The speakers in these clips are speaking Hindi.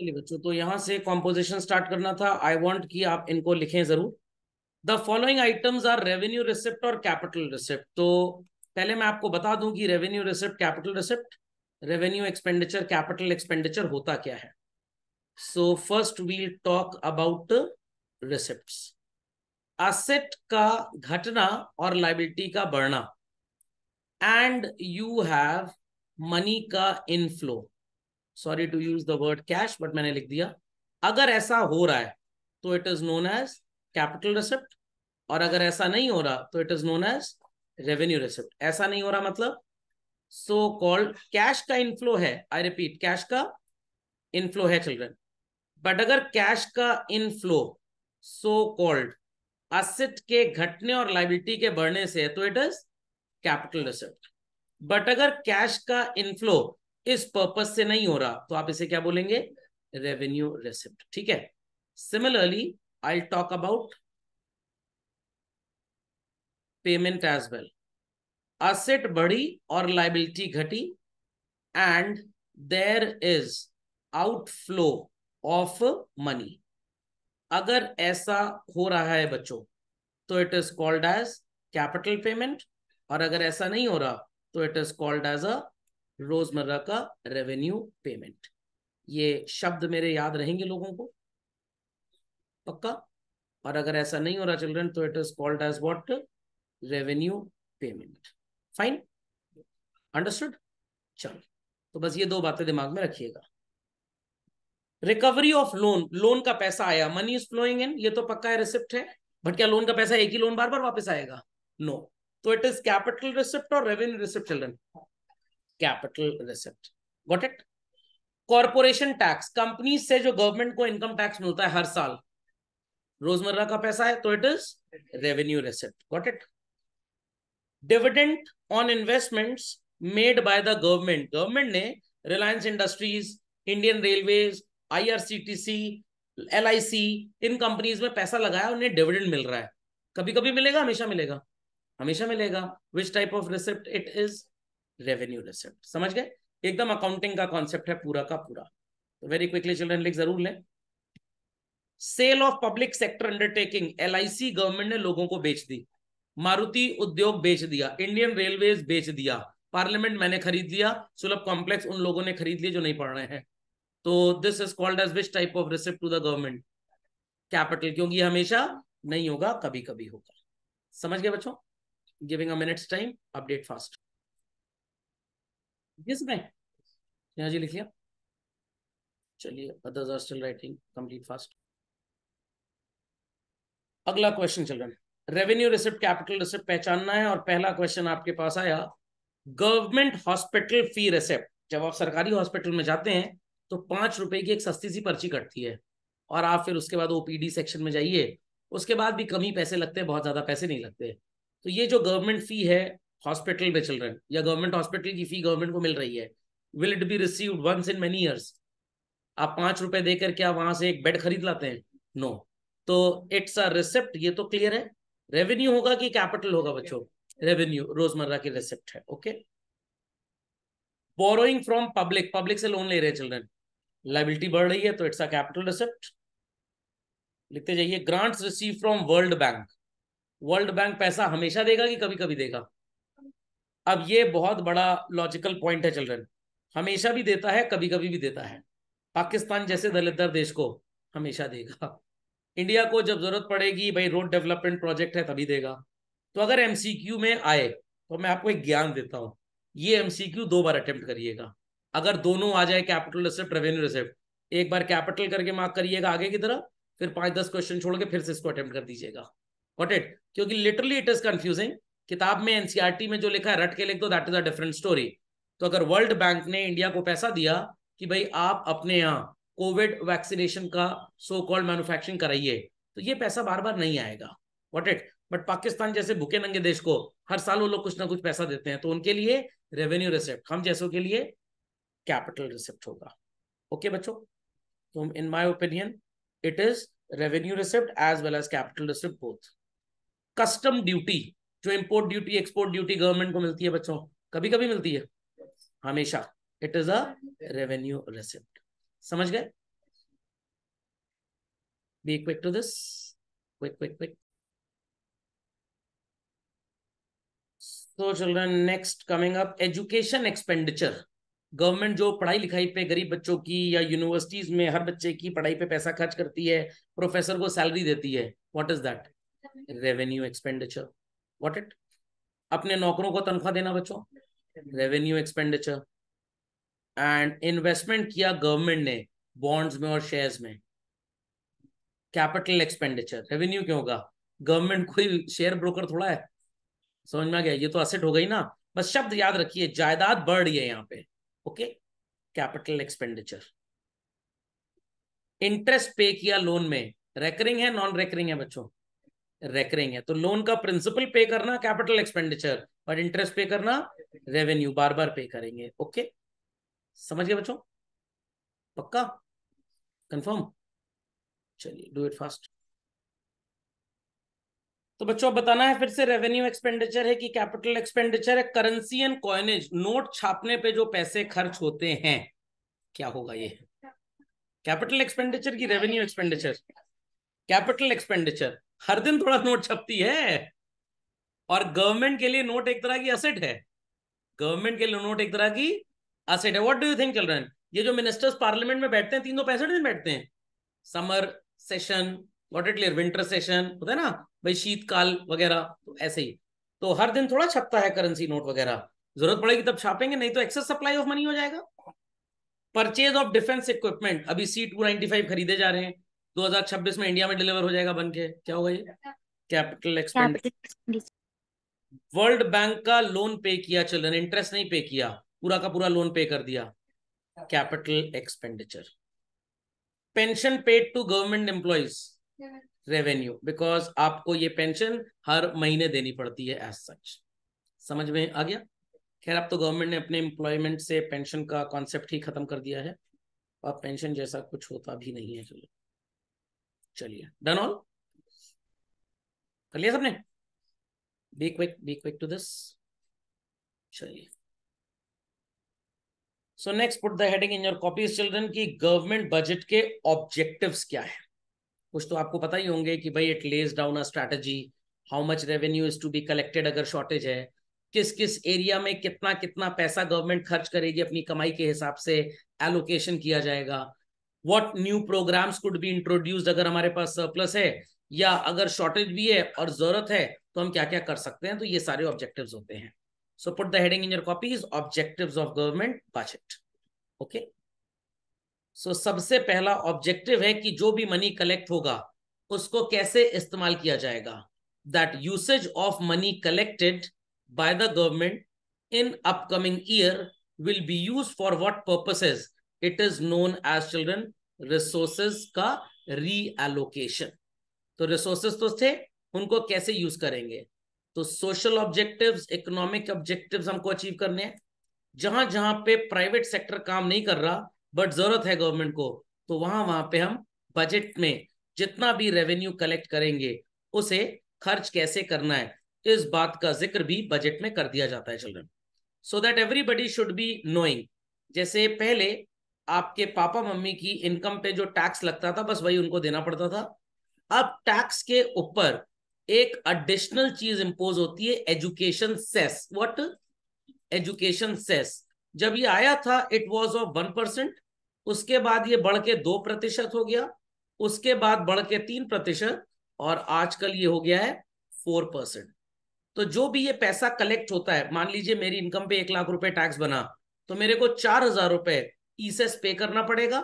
चलिए बच्चों तो यहाँ से कॉम्पोजिशन स्टार्ट करना था आई वॉन्ट कि आप इनको लिखें जरूर the following items are revenue receipt और कैपिटल रिसिप्ट तो पहले मैं आपको बता दूं कि revenue receipt capital receipt revenue expenditure capital expenditure होता क्या है so first we'll talk about receipt asset का घटना और लाइबिलिटी का बढ़ना एंड यू हैव मनी का inflow sorry to use the word cash but मैंने लिख दिया अगर ऐसा हो रहा है तो it is known as capital receipt और अगर ऐसा नहीं हो रहा तो it is known as revenue receipt ऐसा नहीं हो रहा मतलब सो कॉल्ड कैश का इनफ्लो है आई रिपीट कैश का इनफ्लो है चिल्ड्रन बट अगर कैश का इनफ्लो सो कॉल्ड असिट के घटने और लाइबिलिटी के बढ़ने से तो it is capital receipt but अगर कैश का इनफ्लो इस पर्पज से नहीं हो रहा तो आप इसे क्या बोलेंगे रेवेन्यू रेसिप्ट ठीक है similarly I talk about payment as well asset बढ़ी और लाइबिलिटी घटी and there is outflow of money अगर ऐसा हो रहा है बच्चों तो it is called as capital payment और अगर ऐसा नहीं हो रहा तो it is called as a रोजमर्रा का रेवेन्यू पेमेंट ये शब्द मेरे याद रहेंगे लोगों को पक्का और अगर ऐसा नहीं हो रहा चिल्ड्रन तो it is called as what revenue payment fine understood चलो तो बस ये दो बातें दिमाग में रखिएगा रिकवरी ऑफ लोन लोन का पैसा आया मनी इज फ्लोइंग इन ये तो पक्का है रिसिप्ट है बट क्या लोन का पैसा एक ही लोन बार बार वापस आएगा नो no. तो इट इज कैपिटल रिसिप्ट और revenue receipt children capital receipt got it corporation tax company से जो गवर्नमेंट को इनकम टैक्स मिलता है हर साल रोजमर्रा का पैसा है तो it is revenue receipt got it dividend on investments made by the government government ने Reliance Industries Indian Railways IRCTC LIC इन कंपनीज में पैसा लगाया उन्हें डिविडेंड मिल रहा है कभी कभी मिलेगा हमेशा मिलेगा हमेशा मिलेगा which type of receipt it is revenue receipt समझ गए एकदम अकाउंटिंग का कॉन्सेप्ट है पूरा का पूरा तो वेरी क्विकली चिल्ड्रन लिख जरूर लें sale of public sector undertaking एल गवर्नमेंट ने लोगों को बेच दी मारुति उद्योग बेच दिया इंडियन रेलवे बेच दिया पार्लियामेंट मैंने खरीद लिया सुलभ कॉम्प्लेक्स उन लोगों ने खरीद लिए जो नहीं पढ़ रहे हैं तो this is called as which type of receipt to the government capital क्योंकि हमेशा नहीं होगा कभी कभी होगा समझ गए बच्चों giving a minutes time update fast इसमें यहाँ जी लिखिए चलिए others are still writing complete fast अगला क्वेश्चन चल रहा है रेवेन्यू रिसिप्ट कैपिटल रिसिप्ट पहचानना है और पहला क्वेश्चन आपके पास आया गवर्नमेंट हॉस्पिटल फी रिसिप्ट जब आप सरकारी हॉस्पिटल में जाते हैं तो पांच रुपए की एक सस्ती सी पर्ची कटती है और आप फिर उसके बाद ओपीडी सेक्शन में जाइए उसके बाद भी कम ही पैसे लगते हैं बहुत ज्यादा पैसे नहीं लगते तो ये जो गवर्नमेंट फी है हॉस्पिटल में चल रहे हैं या गवर्नमेंट हॉस्पिटल की फी गवर्नमेंट को मिल रही है will it be received once in many years आप पांच रुपए देकर क्या वहां से एक बेड खरीद लाते हैं नो no. तो इट्स अ रिसेप्ट ये तो क्लियर है रेवेन्यू होगा कि कैपिटल होगा बच्चों रेवेन्यू रोजमर्रा की रिसेप्ट है okay borrowing from public public से लोन ले रहे चिल्ड्रन लाइबिलिटी बढ़ रही है तो इट्स अ कैपिटल रिसेप्ट लिखते जाइए grants receive from World Bank World Bank पैसा हमेशा देगा कि कभी कभी देगा अब ये बहुत बड़ा लॉजिकल पॉइंट है चिल्ड्रन हमेशा भी देता है कभी कभी भी देता है पाकिस्तान जैसे दलित देश को हमेशा देगा इंडिया को जब जरूरत पड़ेगी भाई रोड डेवलपमेंट प्रोजेक्ट है तभी देगा तो अगर एम में आए तो मैं आपको एक ज्ञान देता हूँ ये एमसीक्यू दो बार अटेम्प्ट करिएगा अगर दोनों आ जाए कैपिटल रिसिप्ट रेवेन्यू रिसिप्ट एक बार कैपिटल करके मार्क करिएगा आगे की तरफ फिर पांच दस क्वेश्चन छोड़ के फिर से इसको अटेम्प्ट कर दीजिएगा वॉट इट क्योंकि लिटरली इट इज कंफ्यूजिंग किताब में एनसीआरटी e में जो लिखा है रट के लिख दो that is a different story तो अगर वर्ल्ड बैंक ने इंडिया को पैसा दिया कि भाई आप अपने यहाँ कोविड वैक्सीनेशन का सो कॉल्ड मैन्युफैक्चरिंग कराइए तो ये पैसा बार बार नहीं आएगा वॉट इट बट पाकिस्तान जैसे भूखे नंगे देश को हर साल वो लोग कुछ ना कुछ पैसा देते हैं तो उनके लिए रेवेन्यू रिसिप्ट हम जैसों के लिए कैपिटल रिसिप्ट होगा ओके okay, बच्चों तो in my opinion it is revenue receipt as well as capital receipt both custom duty जो import duty export duty government को मिलती है बच्चों कभी कभी मिलती है हमेशा it is a revenue receipt समझ गए be quick to this quick quick quick so children next coming up education expenditure government जो पढ़ाई लिखाई पे गरीब बच्चों की या यूनिवर्सिटीज में हर बच्चे की पढ़ाई पे पैसा खर्च करती है प्रोफेसर को सैलरी देती है what is that revenue expenditure what it अपने नौकरों को तनख्वाह देना बच्चों रेवेन्यू एक्सपेंडिचर एंड इन्वेस्टमेंट किया गवर्नमेंट ने बॉन्ड्स में और शेयर्स में कैपिटल एक्सपेंडिचर रेवेन्यू क्यों होगा गवर्नमेंट कोई शेयर ब्रोकर थोड़ा है समझ में आ गया ये तो असेट हो गई ना बस शब्द याद रखिए जायदाद बढ़ रही है यहाँ पे ओके कैपिटल एक्सपेंडिचर इंटरेस्ट पे किया लोन में रेकरिंग है नॉन रेकरिंग है बच्चों रेकरिंग है तो लोन का प्रिंसिपल पे करना कैपिटल एक्सपेंडिचर और इंटरेस्ट पे करना रेवेन्यू बार बार पे करेंगे ओके समझ गए बच्चों पक्का कंफर्म चलिए डू इट फास्ट तो बच्चों बताना है फिर से रेवेन्यू एक्सपेंडिचर है कि कैपिटल एक्सपेंडिचर है करेंसी एंड कॉइनेज नोट छापने पे जो पैसे खर्च होते हैं क्या होगा ये कैपिटल एक्सपेंडिचर की रेवेन्यू एक्सपेंडिचर कैपिटल एक्सपेंडिचर हर दिन थोड़ा नोट छपती है और गवर्नमेंट के लिए नोट एक तरह की असेट है गवर्नमेंट के लिए नोट एक तरह की असेट है what do you think children ये जो मिनिस्टर्स पार्लियामेंट में बैठते हैं तीन सौ पैंसठ दिन बैठते हैं summer session what it clear winter session होता है ना भाई शीतकाल वगैरह तो ऐसे ही तो हर दिन थोड़ा छपता है करेंसी नोट वगैरह जरूरत पड़ेगी तब छापेंगे नहीं तो एक्सेस सप्लाई ऑफ मनी हो जाएगा परचेज ऑफ डिफेंस इक्विपमेंट अभी सी टू नाइनटी फाइव खरीदे जा रहे हैं 2026 में इंडिया में डिलीवर हो जाएगा बन के क्या होगा ये कैपिटल एक्सपेंडिचर वर्ल्ड बैंक का लोन पे किया चिल्ड्रन इंटरेस्ट नहीं पे किया पूरा का पूरा लोन पे कर दिया capital expenditure pension paid to government employees revenue because आपको ये पेंशन हर महीने देनी पड़ती है एज सच समझ में आ गया खैर अब तो गवर्नमेंट ने अपने एम्प्लॉयमेंट से पेंशन का कॉन्सेप्ट ही खत्म कर दिया है अब पेंशन जैसा कुछ होता भी नहीं है चलो चलिए डन ऑल कर लिया सबने be quick be quick to this चलिए so next put the heading in your copies children की गवर्नमेंट बजट के ऑब्जेक्टिव्स क्या है कुछ तो आपको पता ही होंगे कि भाई it lays down a strategy how much revenue is to be collected अगर शॉर्टेज है किस किस एरिया में कितना कितना पैसा गवर्नमेंट खर्च करेगी अपनी कमाई के हिसाब से एलोकेशन किया जाएगा what new programmes could be introduce अगर हमारे पास सरप्लस है या अगर शॉर्टेज भी है और जरूरत है तो हम क्या क्या कर सकते हैं तो ये सारे ऑब्जेक्टिव होते हैं so put the heading in your copies objective of government budget okay so सबसे पहला ऑब्जेक्टिव है कि जो भी मनी कलेक्ट होगा उसको कैसे इस्तेमाल किया जाएगा that usage of money collected by the government in upcoming year will be use for what purposes it is known as children resources का रीएलोकेशन तो रिसोर्सेज तो थे उनको कैसे यूज करेंगे तो सोशल ऑब्जेक्टिव्स इकोनॉमिक ऑब्जेक्टिव्स हमको अचीव करने हैं जहां जहां पे प्राइवेट सेक्टर काम नहीं कर रहा बट जरूरत है गवर्नमेंट को तो वहां वहां पे हम बजट में जितना भी रेवेन्यू कलेक्ट करेंगे उसे खर्च कैसे करना है इस बात का जिक्र भी बजट में कर दिया जाता है children so that everybody should be knowing जैसे पहले आपके पापा मम्मी की इनकम पे जो टैक्स लगता था बस वही उनको देना पड़ता था अब टैक्स के ऊपर एक एडिशनल चीज इंपोज होती है education cess what education cess जब ये आया था it was of one percent उसके बाद ये बढ़ के दो प्रतिशत हो गया उसके बाद बढ़ के तीन प्रतिशत और आजकल ये हो गया है फोर परसेंट तो जो भी ये पैसा कलेक्ट होता है मान लीजिए मेरी इनकम पे एक लाख रुपए टैक्स बना तो मेरे को चार हजार रुपए ईसेस e पे e करना पड़ेगा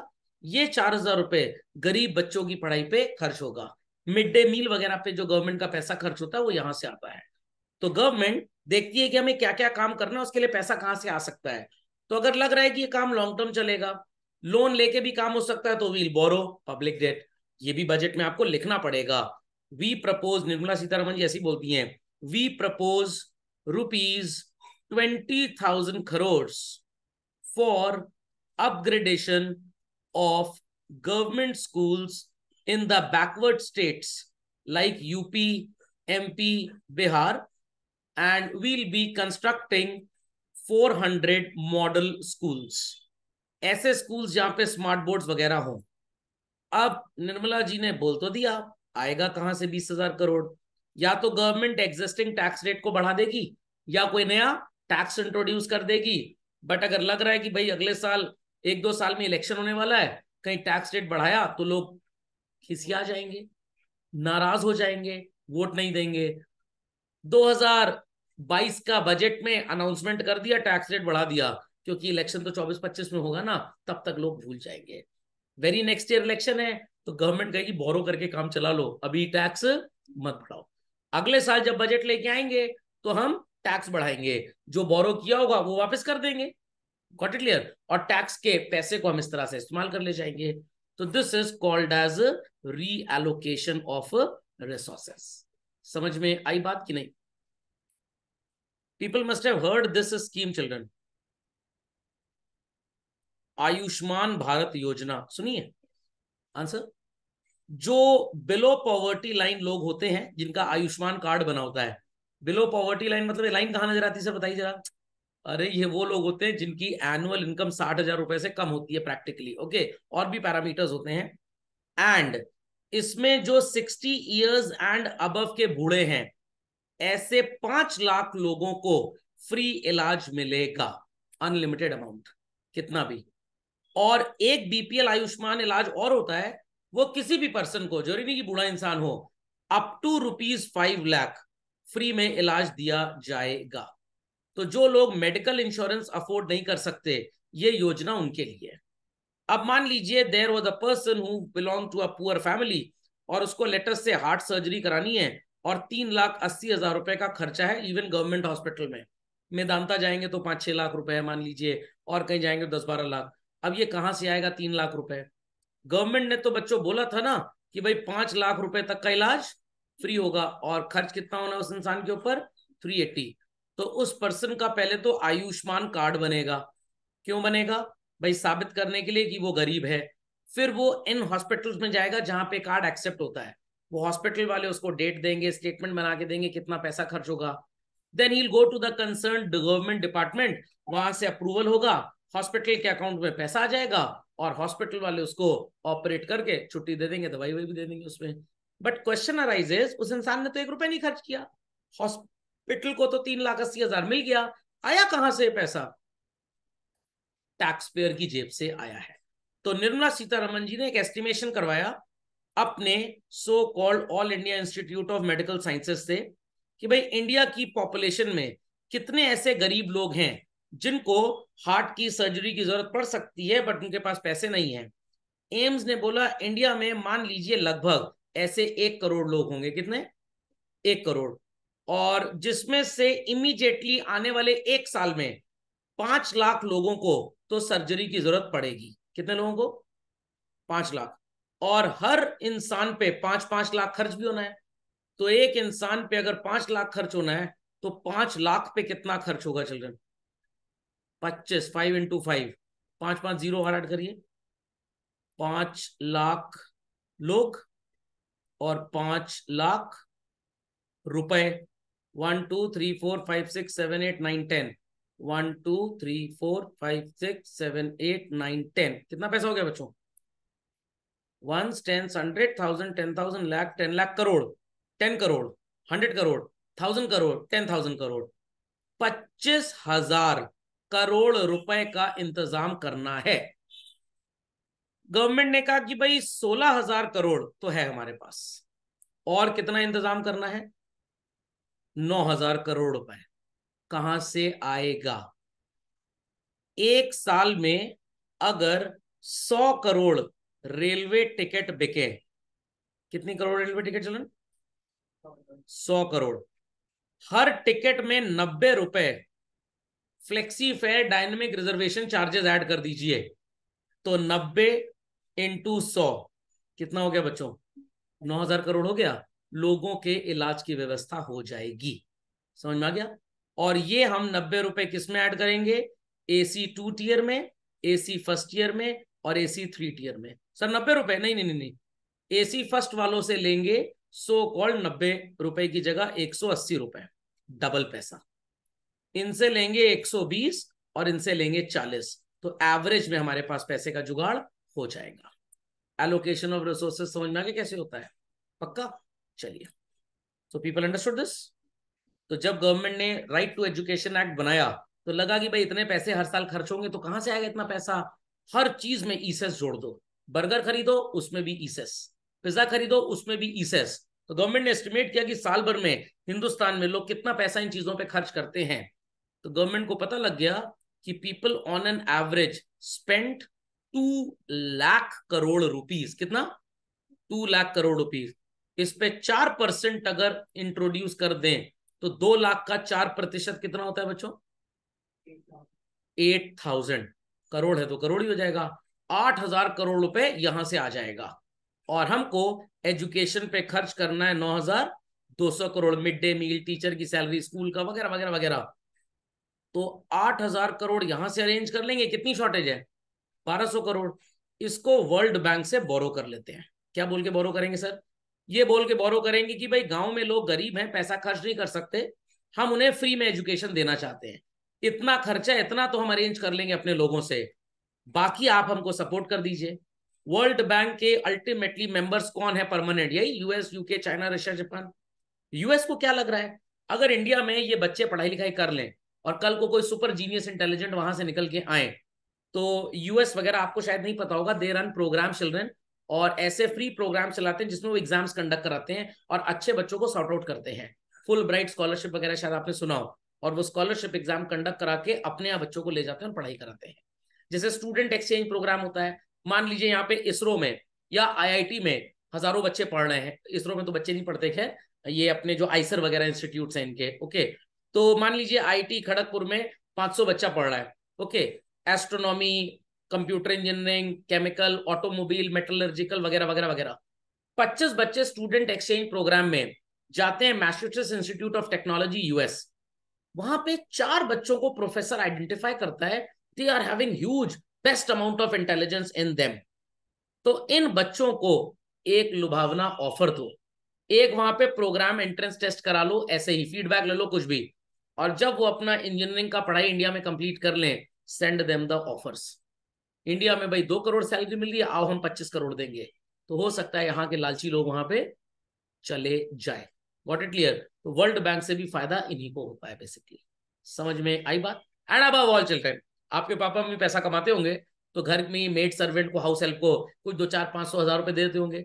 ये चार हजार रुपए गरीब बच्चों की पढ़ाई पे खर्च होगा मिड डे मील वगैरह पे जो गवर्नमेंट का पैसा खर्च होता है वो यहाँ से आता है तो गवर्नमेंट देखती है कि हमें क्या क्या काम करना है उसके लिए पैसा कहाँ से आ सकता है तो अगर लग रहा है कि ये काम लॉन्ग टर्म चलेगा लोन लेके भी काम हो सकता है तो वील बोरो पब्लिक डेट ये भी बजट में आपको लिखना पड़ेगा वी प्रपोज निर्मला सीतारमन जी ऐसी बोलती है we propose rupees twenty thousand crore for upgradation of government schools in the backward states like UP, MP, Bihar, and we'll be constructing 400 model school ऐसे स्कूल्स जहां पे स्मार्ट बोर्ड्स वगैरह हों अब निर्मला जी ने बोल तो दिया आएगा कहां से बीस हजार करोड़ या तो गवर्नमेंट एग्जिस्टिंग टैक्स रेट को बढ़ा देगी या कोई नया टैक्स इंट्रोड्यूस कर देगी बट अगर लग रहा है कि भाई अगले साल एक दो साल में इलेक्शन होने वाला है कहीं टैक्स रेट बढ़ाया तो लोग खिसिया जाएंगे नाराज हो जाएंगे वोट नहीं देंगे 2022 का बजट में अनाउंसमेंट कर दिया टैक्स रेट बढ़ा दिया क्योंकि इलेक्शन तो 24-25 में होगा ना तब तक लोग भूल जाएंगे वेरी नेक्स्ट ईयर इलेक्शन है तो गवर्नमेंट कहेगी बोरो करके काम चला लो अभी टैक्स मत बढ़ाओ अगले साल जब बजट लेके आएंगे तो हम टैक्स बढ़ाएंगे जो बोरो किया होगा वो वापस कर देंगे गॉट इट क्लियर और टैक्स के पैसे को हम इस तरह से इस्तेमाल कर ले जाएंगे तो this is called as allocation of resources समझ में आई बात की नहीं people must have heard this scheme children Ayushman Bharat Yojana सुनिए आंसर जो बिलो पॉवर्टी लाइन लोग होते हैं जिनका आयुष्मान कार्ड बना होता है बिलो पॉवर्टी लाइन मतलब लाइन कहां नजर आती है सर बताइए जरा अरे ये वो लोग होते हैं जिनकी एनुअल इनकम साठ हजार रुपए से कम होती है प्रैक्टिकली ओके और भी पैरामीटर्स होते हैं एंड इसमें जो सिक्सटी ईयर्स एंड अब के बूढ़े हैं ऐसे पांच लाख लोगों को फ्री इलाज मिलेगा अनलिमिटेड अमाउंट कितना भी और एक बीपीएल आयुष्मान इलाज और होता है वो किसी भी पर्सन को जरूरी नहीं कि बूढ़ा इंसान हो up to rupees five lakh free में इलाज दिया जाएगा तो जो लोग मेडिकल इंश्योरेंस अफोर्ड नहीं कर सकते ये योजना उनके लिए है अब मान लीजिए there was a person who belong to a poor family और उसको लेटेस्ट से हार्ट सर्जरी करानी है और तीन लाख अस्सी हजार रुपए का खर्चा है इवन गवर्नमेंट हॉस्पिटल में मेदांता जाएंगे तो पांच छह लाख रुपए मान लीजिए और कहीं जाएंगे तो दस बारह लाख अब ये कहाँ से आएगा तीन लाख रुपए गवर्नमेंट ने तो बच्चों बोला था ना कि भाई पांच लाख रुपए तक का इलाज फ्री होगा और खर्च कितना होना उस इंसान के ऊपर थ्री एट्टी तो उस पर्सन का पहले तो आयुष्मान कार्ड बनेगा क्यों बनेगा भाई साबित करने के लिए कि वो गरीब है फिर वो इन हॉस्पिटल्स में जाएगा जहां पे कार्ड एक्सेप्ट होता है वो हॉस्पिटल वाले उसको डेट देंगे स्टेटमेंट बना के देंगे कितना पैसा खर्च होगा then he go to the concern government department वहां से अप्रूवल होगा हॉस्पिटल के अकाउंट में पैसा आ जाएगा और हॉस्पिटल वाले उसको ऑपरेट करके छुट्टी दे देंगे दवाई वही भी दे देंगे उसमें बट क्वेश्चन अराइजेस उस इंसान ने तो एक रुपए नहीं खर्च किया पिटल को तो तीन लाख अस्सी हजार मिल गया आया कहां से पैसा टैक्स पेयर की जेब से आया है तो निर्मला सीतारमन जी ने एक एस्टिमेशन करवाया अपने so called All India Institute of Medical Sciences से कि भाई इंडिया की पॉपुलेशन में कितने ऐसे गरीब लोग हैं जिनको हार्ट की सर्जरी की जरूरत पड़ सकती है बट उनके पास पैसे नहीं है एम्स ने बोला इंडिया में मान लीजिए लगभग ऐसे एक करोड़ लोग होंगे कितने एक करोड़ और जिसमें से इमीडिएटली आने वाले एक साल में पांच लाख लोगों को तो सर्जरी की जरूरत पड़ेगी कितने लोगों को पांच लाख और हर इंसान पे पांच पांच लाख खर्च भी होना है तो एक इंसान पे अगर पांच लाख खर्च होना है तो पांच लाख पे कितना खर्च होगा चिल्ड्रन पच्चीस फाइव इंटू फाइव पांच पांच जीरो हर एड करिए पांच लाख लोग और पांच लाख रुपए one two three four five six seven eight nine ten one two three four five six seven eight nine ten कितना पैसा हो गया बच्चों one ten hundred thousand ten thousand lakh ten lakh crore ten crore hundred crore thousand crore ten thousand crore पच्चीस हजार करोड़ रुपए का इंतजाम करना है गवर्नमेंट ने कहा कि भाई सोलह हजार करोड़ तो है हमारे पास और कितना इंतजाम करना है नौ हजार करोड़ रुपए कहां से आएगा एक साल में अगर सौ करोड़ रेलवे टिकट बिके कितनी करोड़ रेलवे टिकट चलन सौ करोड़ हर टिकट में नब्बे रुपए flexi fare dynamic reservation charges add कर दीजिए तो नब्बे इंटू सौ कितना हो गया बच्चों नौ हजार करोड़ हो गया लोगों के इलाज की व्यवस्था हो जाएगी समझ में आ गया और ये हम नब्बे रुपए किसमें ऐड करेंगे एसी टू टीयर में एसी फर्स्ट ईयर में और एसी थ्री टीयर में सर नब्बे रुपए नहीं नहीं नहीं नहीं एसी फर्स्ट वालों से लेंगे सो कॉल्ड नब्बे रुपए की जगह एक सौ अस्सी रुपए डबल पैसा इनसे लेंगे एक सौ बीस और इनसे लेंगे चालीस तो एवरेज में हमारे पास पैसे का जुगाड़ हो जाएगा एलोकेशन ऑफ रिसोर्सेज समझ में आगे कैसे होता है पक्का चलिए सो पीपल अंडरस्टूड दिस तो जब गवर्नमेंट ने राइट टू एजुकेशन एक्ट बनाया तो लगा कि भाई इतने पैसे हर साल खर्च होंगे तो कहां से आएगा इतना पैसा हर चीज में ईसेस e e जोड़ दो बर्गर खरीदो उसमें भी ईसेस e पिज्जा खरीदो उसमें भी ईसेस तो गवर्नमेंट ने एस्टिमेट किया कि साल भर में हिंदुस्तान में लोग कितना पैसा इन चीजों पर खर्च करते हैं तो गवर्नमेंट को पता लग गया कि people on an average spent two lakh crore rupees कितना टू लाख करोड़ रुपीज इस पे चार परसेंट अगर इंट्रोड्यूस कर दें तो दो लाख का चार प्रतिशत कितना होता है बच्चों एट थाउजेंड करोड़ है तो करोड़ ही हो जाएगा आठ हजार करोड़ रुपए यहां से आ जाएगा और हमको एजुकेशन पे खर्च करना है नौ हजार दो सौ crore mid day meal teacher की सैलरी स्कूल का वगैरह वगैरह वगैरह तो आठ हजार करोड़ यहां से अरेंज कर लेंगे कितनी शॉर्टेज है बारह सौ करोड़ इसको वर्ल्ड बैंक से बोरो कर लेते हैं क्या बोल के बोरो करेंगे सर ये बोल के बोरो करेंगे कि भाई गांव में लोग गरीब हैं पैसा खर्च नहीं कर सकते हम उन्हें फ्री में एजुकेशन देना चाहते हैं इतना खर्चा इतना तो हम अरेंज कर लेंगे अपने लोगों से बाकी आप हमको सपोर्ट कर दीजिए वर्ल्ड बैंक के अल्टीमेटली मेंबर्स कौन है परमानेंट यही US UK China Russia Japan US को क्या लग रहा है अगर इंडिया में ये बच्चे पढ़ाई लिखाई कर लें और कल को कोई सुपर जीनियस इंटेलिजेंट वहां से निकल के आए तो यूएस वगैरह आपको शायद नहीं पता होगा दे रन प्रोग्राम चिल्ड्रेन और ऐसे फ्री प्रोग्राम चलाते हैं जिसमें वो एग्जाम्स कंडक्ट कराते हैं और अच्छे बच्चों को सॉर्ट आउट करते हैं फुल ब्राइट स्कॉलरशिप वगैरह शायद आपने सुना हो और वो स्कॉलरशिप एग्जाम कंडक्ट करा के अपने आप बच्चों को ले जाते हैं और पढ़ाई कराते हैं जैसे स्टूडेंट एक्सचेंज प्रोग्राम होता है मान लीजिए यहाँ पे इसरो में या आईआईटी में हजारों बच्चे पढ़ रहे हैं इसरो में तो बच्चे नहीं पढ़ते खैर ये अपने जो आइसर वगैरह इंस्टीट्यूट हैं इनके ओके तो मान लीजिए आई खड़गपुर में पांच बच्चा पढ़ रहा है okay astronomy computer engineering chemical automobile metallurgical वगैरह वगैरह वगैरह पच्चीस बच्चे स्टूडेंट एक्सचेंज प्रोग्राम में जाते हैं Massachusetts Institute of Technology US वहां पे चार बच्चों को प्रोफेसर आइडेंटिफाई करता है they are having huge best amount of intelligence in them तो इन बच्चों को एक लुभावना ऑफर दो एक वहां पे प्रोग्राम एंट्रेंस टेस्ट करा लो ऐसे ही फीडबैक ले लो कुछ भी और जब वो अपना इंजीनियरिंग का पढ़ाई इंडिया में कंप्लीट कर लें send them the offers India में भाई दो करोड़ सैलरी मिल रही है आओ हम पच्चीस करोड़ देंगे तो हो सकता है यहाँ के लालची लोग वहां पे चले जाए वॉट इट क्लियर तो वर्ल्ड बैंक से भी फायदा इन्हीं को हो पाए बेसिकली समझ में आई बात एंड अब ऑल चिल्ड्रेन आपके पापा भी पैसा कमाते होंगे तो घर में मेड सर्वेंट को हाउस हेल्प को कुछ दो चार पांच सौ हजार रुपए देते होंगे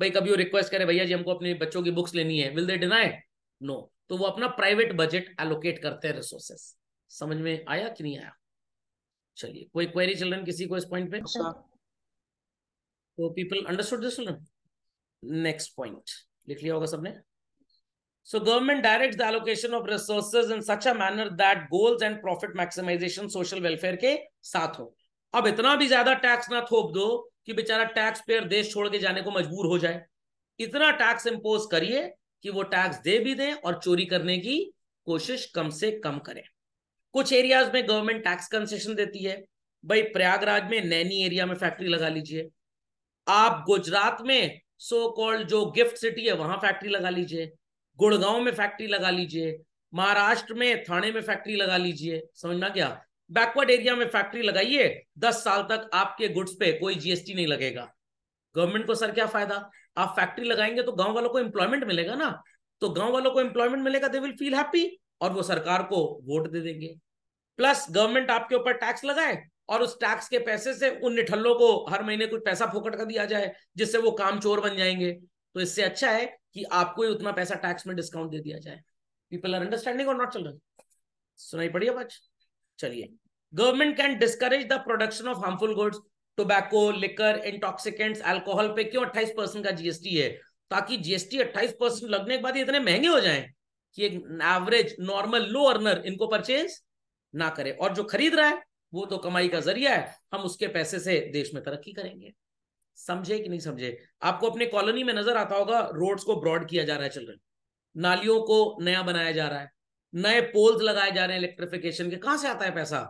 भाई कभी वो रिक्वेस्ट करे भैया जी हमको अपने बच्चों की बुक्स लेनी है विल दे डिनाय नो तो वो अपना प्राइवेट बजट एलोकेट करते हैं रिसोर्सेस समझ में आया कि नहीं आया चलिए कोई क्वेरी चल रहा किसी को इस पॉइंट पे हाँ, तो people understood this next point लिख लिया होगा सबने So government directs the allocation of resources in such a manner that goals and profit maximization social welfare के साथ हो अब इतना भी ज्यादा टैक्स ना थोप दो कि बेचारा टैक्स पेयर देश छोड़ के जाने को मजबूर हो जाए इतना टैक्स इंपोज करिए कि वो टैक्स दे भी दें और चोरी करने की कोशिश कम से कम करें कुछ एरियाज में गवर्नमेंट टैक्स कंसेशन देती है भाई प्रयागराज में नैनी एरिया में फैक्ट्री लगा लीजिए आप गुजरात में सो कॉल्ड जो गिफ्ट सिटी है वहां फैक्ट्री लगा लीजिए गुड़गांव में फैक्ट्री लगा लीजिए महाराष्ट्र में थाने में फैक्ट्री लगा लीजिए समझना क्या बैकवर्ड एरिया में फैक्ट्री लगाइए दस साल तक आपके गुड्स पे कोई जीएसटी नहीं लगेगा गवर्नमेंट को सर क्या फायदा आप फैक्ट्री लगाएंगे तो गांव वालों को एम्प्लॉयमेंट मिलेगा ना तो गांव वालों को एम्प्लॉयमेंट मिलेगा दे विल फील हैप्पी और वो सरकार को वोट दे देंगे प्लस गवर्नमेंट आपके ऊपर टैक्स लगाए और उस टैक्स के पैसे से उन निठल्लों को हर महीने कुछ पैसा फोकट कर दिया जाए जिससे वो काम चोर बन जाएंगे तो इससे अच्छा है कि आपको ही उतना पैसा टैक्स में डिस्काउंट दे दिया जाए पीपल आर अंडरस्टैंडिंग और नॉट चिल्ड्रन सुनाई पड़ी आवाज चलिए government can discourage the production of harmful goods tobacco liquor intoxicants alcohol पे क्यों 28 परसेंट का जीएसटी है ताकि जीएसटी 28 परसेंट लगने के बाद इतने महंगे हो जाएं कि एक एवरेज नॉर्मल लो अर्नर इनको परचेज ना करे और जो खरीद रहा है वो तो कमाई का जरिया है हम उसके पैसे से देश में तरक्की करेंगे समझे कि नहीं समझे आपको अपने कॉलोनी में नजर आता होगा रोड्स को ब्रॉड किया जा रहा है चिल्ड्रन नालियों को नया बनाया जा रहा है नए पोल्स लगाए जा रहे हैं इलेक्ट्रिफिकेशन के कहां से आता है पैसा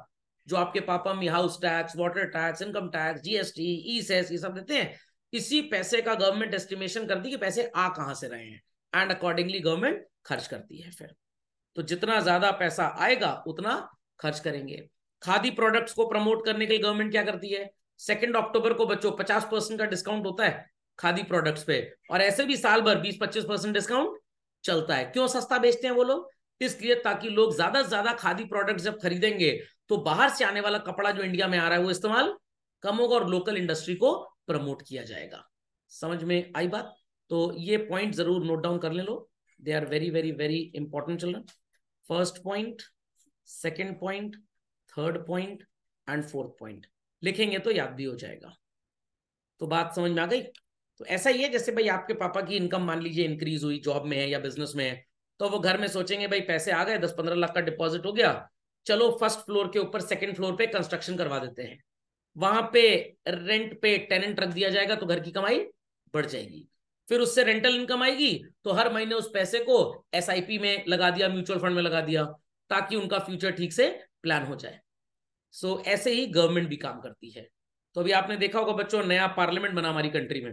जो आपके पापा मी house tax water tax income tax GST ई सेस ये सब देते हैं इसी पैसे का गवर्नमेंट एस्टिमेशन कर दी कि पैसे आ कहां से रहे हैं एंड अकॉर्डिंगली गवर्नमेंट खर्च करती है फिर तो जितना ज्यादा पैसा आएगा उतना खर्च करेंगे खादी प्रोडक्ट्स को प्रमोट करने के लिए गवर्नमेंट क्या करती है सेकेंड अक्टूबर को बच्चों पचास परसेंट का डिस्काउंट होता है खादी प्रोडक्ट्स पे और ऐसे भी साल भर बीस पच्चीस परसेंट डिस्काउंट चलता है क्यों सस्ता बेचते हैं वो लोग इसलिए ताकि लोग ज्यादा से ज्यादा खादी प्रोडक्ट जब खरीदेंगे तो बाहर से आने वाला कपड़ा जो इंडिया में आ रहा है वो इस्तेमाल कम होगा और लोकल इंडस्ट्री को प्रमोट किया जाएगा समझ में आई बात तो ये पॉइंट जरूर नोट डाउन कर ले लो they are very very very important children first point second point third point and fourth point लिखेंगे तो याद भी हो जाएगा तो बात समझ में आ गई तो ऐसा ही है जैसे भाई आपके पापा की इनकम मान लीजिए इंक्रीज हुई जॉब में है या बिजनेस में है तो वो घर में सोचेंगे भाई पैसे आ गए दस पंद्रह लाख का डिपॉजिट हो गया चलो फर्स्ट फ्लोर के ऊपर सेकंड फ्लोर पे कंस्ट्रक्शन करवा देते हैं वहां पे रेंट पे टेनेंट रख दिया जाएगा तो घर की कमाई बढ़ जाएगी फिर उससे रेंटल इनकम आएगी तो हर महीने उस पैसे को एस में लगा दिया म्यूचुअल फंड में लगा दिया ताकि उनका फ्यूचर ठीक से प्लान हो जाए सो so, ऐसे ही गवर्नमेंट भी काम करती है तो अभी आपने देखा होगा बच्चों नया पार्लियामेंट बना हमारी कंट्री में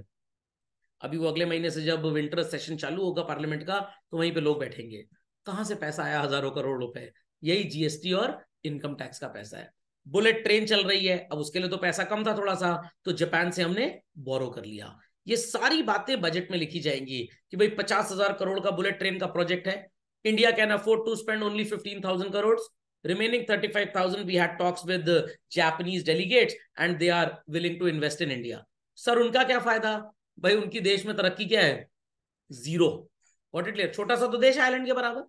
अभी वो अगले महीने से जब विंटर सेशन चालू होगा पार्लियामेंट का तो वहीं पे लोग बैठेंगे कहां से पैसा आया हजारों करोड़ रुपए यही जीएसटी और इनकम टैक्स का पैसा है बुलेट ट्रेन चल रही है अब उसके लिए तो पैसा कम था थोड़ा सा तो जापान से हमने बोरो कर लिया ये सारी बातें बजट में लिखी जाएंगी कि भाई पचास हजार करोड़ का बुलेट ट्रेन का प्रोजेक्ट है India can afford to spend only fifteen thousand crore thirty five thousand we had talks with japanese delegates and they are willing to invest in India sir उनका क्या फायदा भाई उनकी देश में तरक्की क्या है जीरो वॉट इट क्लियर छोटा सा तो देश आयलैंड के बराबर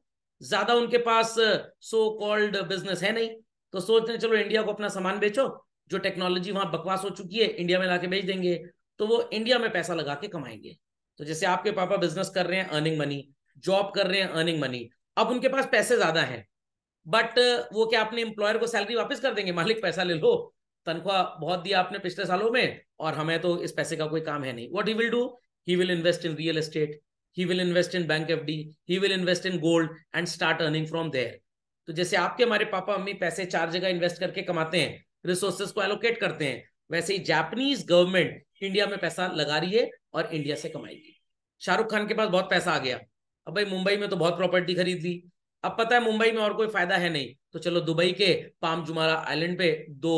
ज्यादा उनके पास सो कॉल्ड बिजनेस है नहीं तो सोचते चलो इंडिया को अपना सामान बेचो जो टेक्नोलॉजी वहां बकवास हो चुकी है इंडिया में लाके बेच देंगे तो वो इंडिया में पैसा लगा के कमाएंगे तो जैसे आपके पापा बिजनेस कर रहे हैं अर्निंग मनी जॉब कर रहे हैं अर्निंग मनी अब उनके पास पैसे ज्यादा हैं बट वो क्या अपने एम्प्लॉयर को सैलरी वापस कर देंगे मालिक पैसा ले लो तनख्वाह बहुत दिया आपने पिछले सालों में और हमें तो इस पैसे का कोई काम है नहीं what he will do he will invest in real estate he will invest in bank F D he will invest in gold and start earning from there तो जैसे आपके हमारे पापा मम्मी पैसे चार जगह इन्वेस्ट करके कमाते हैं रिसोर्सेस को एलोकेट करते हैं वैसे ही जापानीज गवर्नमेंट इंडिया में पैसा लगा रही है और इंडिया से कमाएगी शाहरुख खान के पास बहुत पैसा आ गया अब भाई मुंबई में तो बहुत प्रॉपर्टी खरीद ली अब पता है मुंबई में और कोई फायदा है नहीं तो चलो दुबई के पाम जुमारा आइलैंड पे दो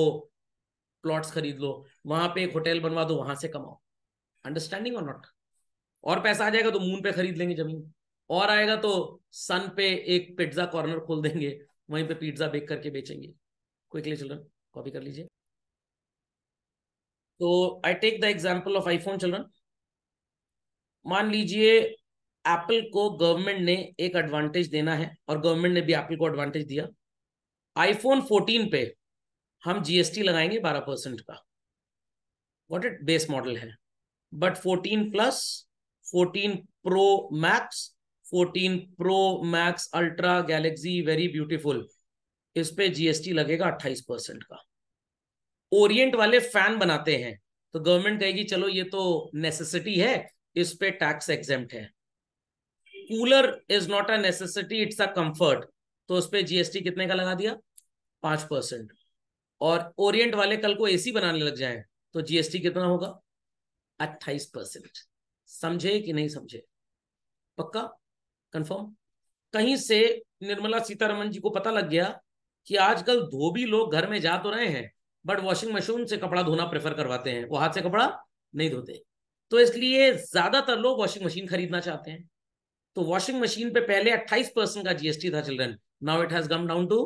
प्लॉट्स खरीद लो वहां पे एक होटल बनवा दो वहां से कमाओ अंडरस्टैंडिंग और नॉट और पैसा आ जाएगा तो मून पे खरीद लेंगे जमीन और आएगा तो सन पे एक पिज्जा कॉर्नर खोल देंगे वहीं पे पिज्जा बेक करके बेचेंगे क्विकली चिल्ड्रन कॉपी कर लीजिए तो I take the example of iPhone children मान लीजिए एप्पल को गवर्नमेंट ने एक एडवांटेज देना है और गवर्नमेंट ने भी एप्पल को एडवांटेज दिया आईफोन 14 पे हम जीएसटी लगाएंगे 12 परसेंट का वॉट इट बेस मॉडल है but 14 Plus 14 Pro Max 14 Pro Max Ultra Galaxy very beautiful इस पे जीएसटी लगेगा 28 परसेंट का ओरिएंट वाले फैन बनाते हैं तो गवर्नमेंट कहेगी चलो ये तो नेसेसिटी है इस पे टैक्स एग्जेम्प्ट है cooler is not a necessity it's a comfort तो उस पर जीएसटी कितने का लगा दिया पांच परसेंट और ओरिएंट वाले कल को एसी बनाने लग जाए तो जीएसटी कितना होगा अट्ठाईस परसेंट समझे कि नहीं समझे पक्का कंफर्म कहीं से निर्मला सीतारमन जी को पता लग गया कि आजकल धोबी लोग घर में जा तो रहे हैं बट वॉशिंग मशीन से कपड़ा धोना प्रेफर करवाते हैं वो हाथ से कपड़ा नहीं धोते तो इसलिए ज्यादातर लोग वॉशिंग मशीन खरीदना चाहते हैं तो वॉशिंग मशीन पे पहले 28 परसेंट का जीएसटी था children now it has come down to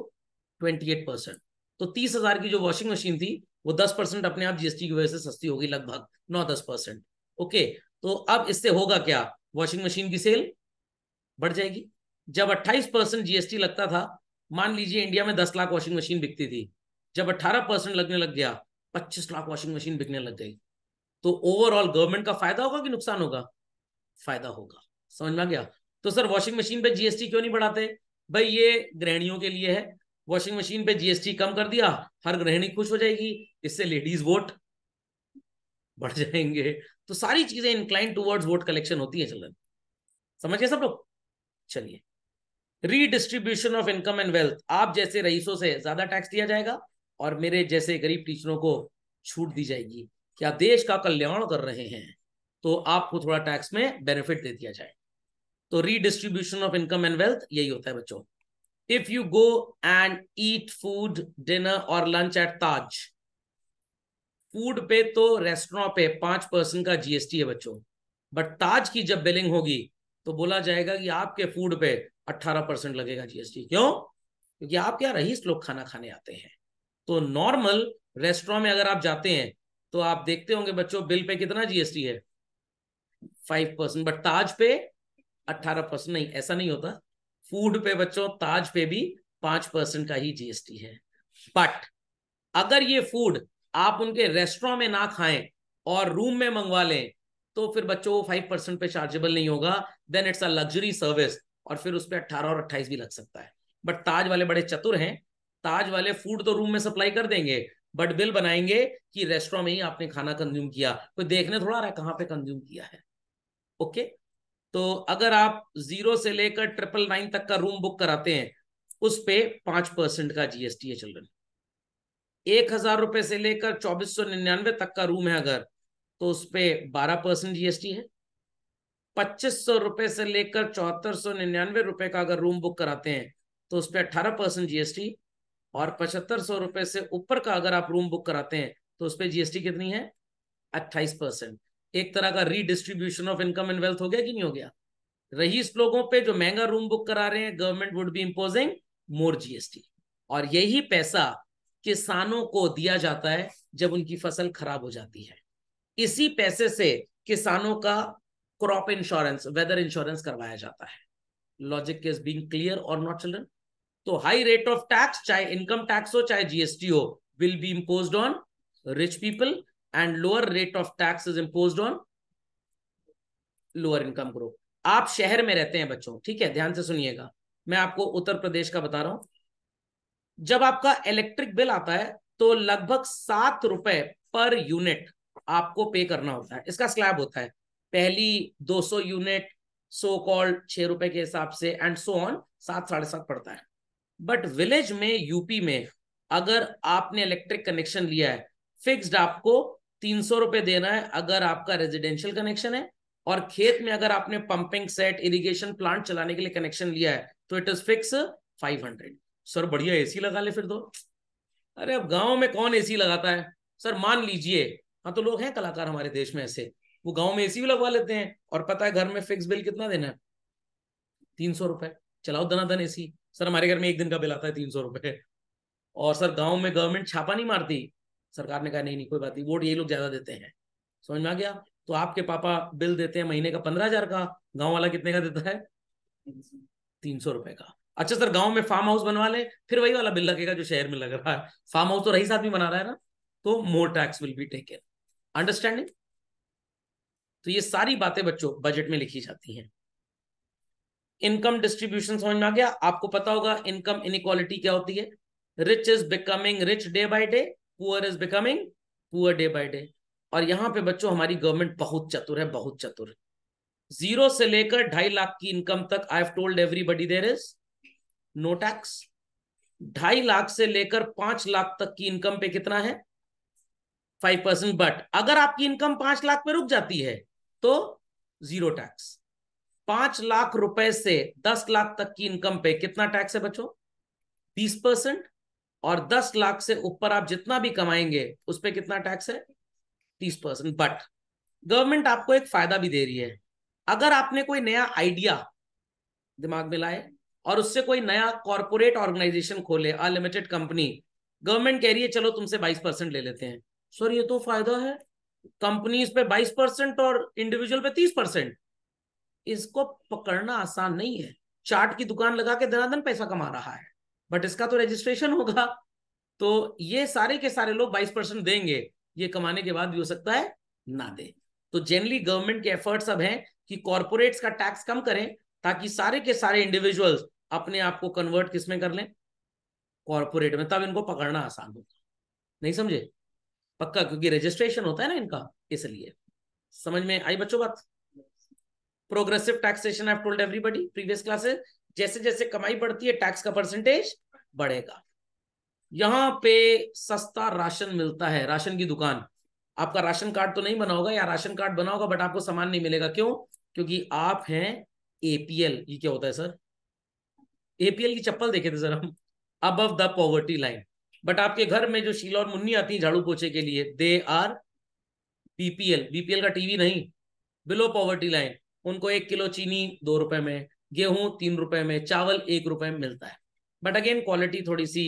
28 percent तो तीस हजार की जो वॉशिंग मशीन थी वो 10 परसेंट अपने आप जीएसटी की वजह से सस्ती होगी लगभग नौ दस परसेंट ओके तो अब इससे होगा क्या वॉशिंग मशीन की सेल बढ़ जाएगी जब अट्ठाईस परसेंट जीएसटी लगता था मान लीजिए इंडिया में दस लाख वॉशिंग मशीन बिकती थी जब 18 परसेंट लगने लग गया 25 लाख वॉशिंग मशीन बिकने लग गई तो ओवरऑल गवर्नमेंट का फायदा होगा कि नुकसान होगा फायदा होगा समझ में आ गया तो सर वॉशिंग मशीन पे जीएसटी क्यों नहीं बढ़ाते भाई ये गृहणियों के लिए है वॉशिंग मशीन पे जीएसटी कम कर दिया हर गृहिणी खुश हो जाएगी इससे लेडीज वोट बढ़ जाएंगे तो सारी चीजें इंक्लाइन टूवर्ड्स वोट कलेक्शन होती है चलन समझ गए सब लोग चलिए redistribution of income and wealth आप जैसे रईसों से ज्यादा टैक्स दिया जाएगा और मेरे जैसे गरीब टीचरों को छूट दी जाएगी क्या देश का कल्याण कर रहे हैं तो आपको थोड़ा टैक्स में बेनिफिट दे दिया जाए तो redistribution of income and wealth यही होता है बच्चों if you go and eat food dinner और लंच एट ताज फूड पे तो रेस्टोरेंट पे पांच परसेंट का जीएसटी है बच्चों बट ताज की जब बिलिंग होगी तो बोला जाएगा कि आपके फूड पे अट्ठारह परसेंट लगेगा जीएसटी क्यों क्योंकि आप क्या रईस लोग खाना खाने आते हैं तो नॉर्मल रेस्टोरेंट में अगर आप जाते हैं तो आप देखते होंगे बच्चों बिल पे कितना जीएसटी है फाइव परसेंट बट ताज पे अट्ठारह परसेंट नहीं ऐसा नहीं होता फूड पे बच्चों ताज पे भी पांच परसेंट का ही जीएसटी है बट अगर ये फूड आप उनके रेस्टोरेंट में ना खाएं और रूम में मंगवा लें तो फिर बच्चों वो फाइव परसेंट पे चार्जेबल नहीं होगा then it's a luxury service और फिर उस पर अट्ठारह और अट्ठाईस भी लग सकता है बट ताज वाले बड़े चतुर हैं ताज वाले फूड तो रूम में सप्लाई कर देंगे बट बिल बनाएंगे कि रेस्टोरेंट में ही आपने खाना कंज्यूम किया कोई देखने थोड़ा रहा है कहां पे कंज्यूम किया है ओके तो अगर आप जीरो से लेकर ट्रिपल नाइन तक का रूम बुक कराते हैं उस पे पांच परसेंट का जीएसटी है चिल्ड्रन एक हजार रुपए से लेकर चौबीस सौ निन्यानवे तक का रूम है अगर तो उस पे बारह परसेंट जीएसटी है पच्चीस सौ रुपए से लेकर चौहत्तर सौ निन्यानवे रुपए का अगर रूम बुक कराते हैं तो उस पर अठारह परसेंट जीएसटी और पचहत्तर सौ रुपए से ऊपर का अगर आप रूम बुक कराते हैं तो उस पर जीएसटी कितनी है अट्ठाईस परसेंट एक तरह का redistribution of income and wealth हो गया कि नहीं हो गया इस लोगों पे जो महंगा रूम बुक करा रहे हैं government would be imposing more GST और यही पैसा किसानों को दिया जाता है जब उनकी फसल खराब हो जाती है इसी पैसे से किसानों का क्रॉप इंश्योरेंस वेदर इंश्योरेंस करवाया जाता है लॉजिक इज बीइंग क्लियर और नॉट चिल्ड्रन तो हाई रेट ऑफ टैक्स चाहे इनकम टैक्स हो चाहे जीएसटी हो will be impose on rich people and lower rate of tax is impose on lower income group आप शहर में रहते हैं बच्चों ठीक है ध्यान से सुनिएगा मैं आपको उत्तर प्रदेश का बता रहा हूं जब आपका इलेक्ट्रिक बिल आता है तो लगभग सात रुपए पर यूनिट आपको पे करना होता है इसका स्लैब होता है पहली 200 यूनिट सो कॉल्ड छह रुपए के हिसाब से एंड सो ऑन सात साढ़े सात पड़ता है बट विलेज में यूपी में अगर आपने इलेक्ट्रिक कनेक्शन लिया है फिक्स्ड आपको तीन सौ रुपए देना है अगर आपका रेजिडेंशियल कनेक्शन है और खेत में अगर आपने पंपिंग सेट इरिगेशन प्लांट चलाने के लिए कनेक्शन लिया है तो it is fix five hundred sir बढ़िया एसी लगा ले फिर दो तो। अरे अब गांव में कौन एसी लगाता है सर मान लीजिए हाँ तो लोग हैं कलाकार हमारे देश में ऐसे वो गांव में एसी भी लगवा लेते हैं और पता है घर में फिक्स बिल कितना देना है तीन सौ रुपए चलाओ दनादन एसी सर हमारे घर में एक दिन का बिल आता है तीन सौ रुपए और सर गांव में गवर्नमेंट छापा नहीं मारती सरकार ने कहा नहीं नहीं कोई बात नहीं वोट ये लोग ज्यादा देते हैं समझ में आ गया तो आपके पापा बिल देते हैं महीने का पंद्रह हजार का गाँव वाला कितने का देता है तीन सौ रुपए का अच्छा सर गांव में फार्म हाउस बनवा ले फिर वही वाला बिल लगेगा जो शहर में लग रहा है फार्म हाउस तो रही साथ बना रहा है ना तो more tax will be taken understanding तो ये सारी बातें बच्चों बजट में लिखी जाती हैं इनकम डिस्ट्रीब्यूशन समझ में आ गया आपको पता होगा इनकम इनक्वालिटी क्या होती है rich is becoming rich day by day poor is becoming poor day by day और यहाँ पे बच्चों हमारी गवर्नमेंट बहुत चतुर है बहुत चतुर है जीरो से लेकर ढाई लाख की इनकम तक I have told everybody there is no tax ढाई लाख से लेकर पांच लाख तक की इनकम पे कितना है फाइव परसेंट बट अगर आपकी इनकम पांच लाख पे रुक जाती है तो जीरो टैक्स पांच लाख रुपए से दस लाख तक की इनकम पे कितना टैक्स है बच्चों बीस परसेंट और दस लाख से ऊपर आप जितना भी कमाएंगे उस पर कितना टैक्स है तीस परसेंट बट गवर्नमेंट आपको एक फायदा भी दे रही है अगर आपने कोई नया आइडिया दिमाग में लाए और उससे कोई नया कॉरपोरेट ऑर्गेनाइजेशन खोले अनलिमिटेड कंपनी गवर्नमेंट कह रही है चलो तुमसे बाईस परसेंट ले लेते हैं सर ये तो फायदा है कंपनीज पे बाईस परसेंट और इंडिविजुअल पे तीस परसेंट इसको पकड़ना आसान नहीं है चाट की दुकान लगा के धनाधन पैसा कमा रहा है बट इसका तो रजिस्ट्रेशन होगा तो ये सारे के सारे लोग बाईस परसेंट देंगे ये कमाने के बाद भी हो सकता है ना दे तो जनरली गवर्नमेंट के एफर्ट्स अब हैं कि कॉरपोरेट्स का टैक्स कम करें ताकि सारे के सारे इंडिविजुअल्स अपने आप को कन्वर्ट किसमें कर लें कॉरपोरेट में तब इनको पकड़ना आसान होगा नहीं समझे पक्का क्योंकि रजिस्ट्रेशन होता है ना इनका इसलिए समझ में आई बच्चों बात progressive taxation I told everybody previous classes जैसे जैसे कमाई बढ़ती है टैक्स का परसेंटेज बढ़ेगा यहाँ पे सस्ता राशन मिलता है राशन की दुकान आपका राशन कार्ड तो नहीं बना होगा या राशन कार्ड बना होगा बट आपको सामान नहीं मिलेगा क्यों क्योंकि आप हैं एपीएल ये क्या होता है सर एपीएल की चप्पल देखे थे सर हम अब द पॉवर्टी लाइन बट आपके घर में जो शीला और मुन्नी आती है झाड़ू पोछे के लिए दे आर बीपीएल बीपीएल का टीवी नहीं बिलो पॉवर्टी लाइन उनको एक किलो चीनी दो रुपए में गेहूं तीन रुपए में चावल एक रुपए में मिलता है बट अगेन क्वालिटी थोड़ी सी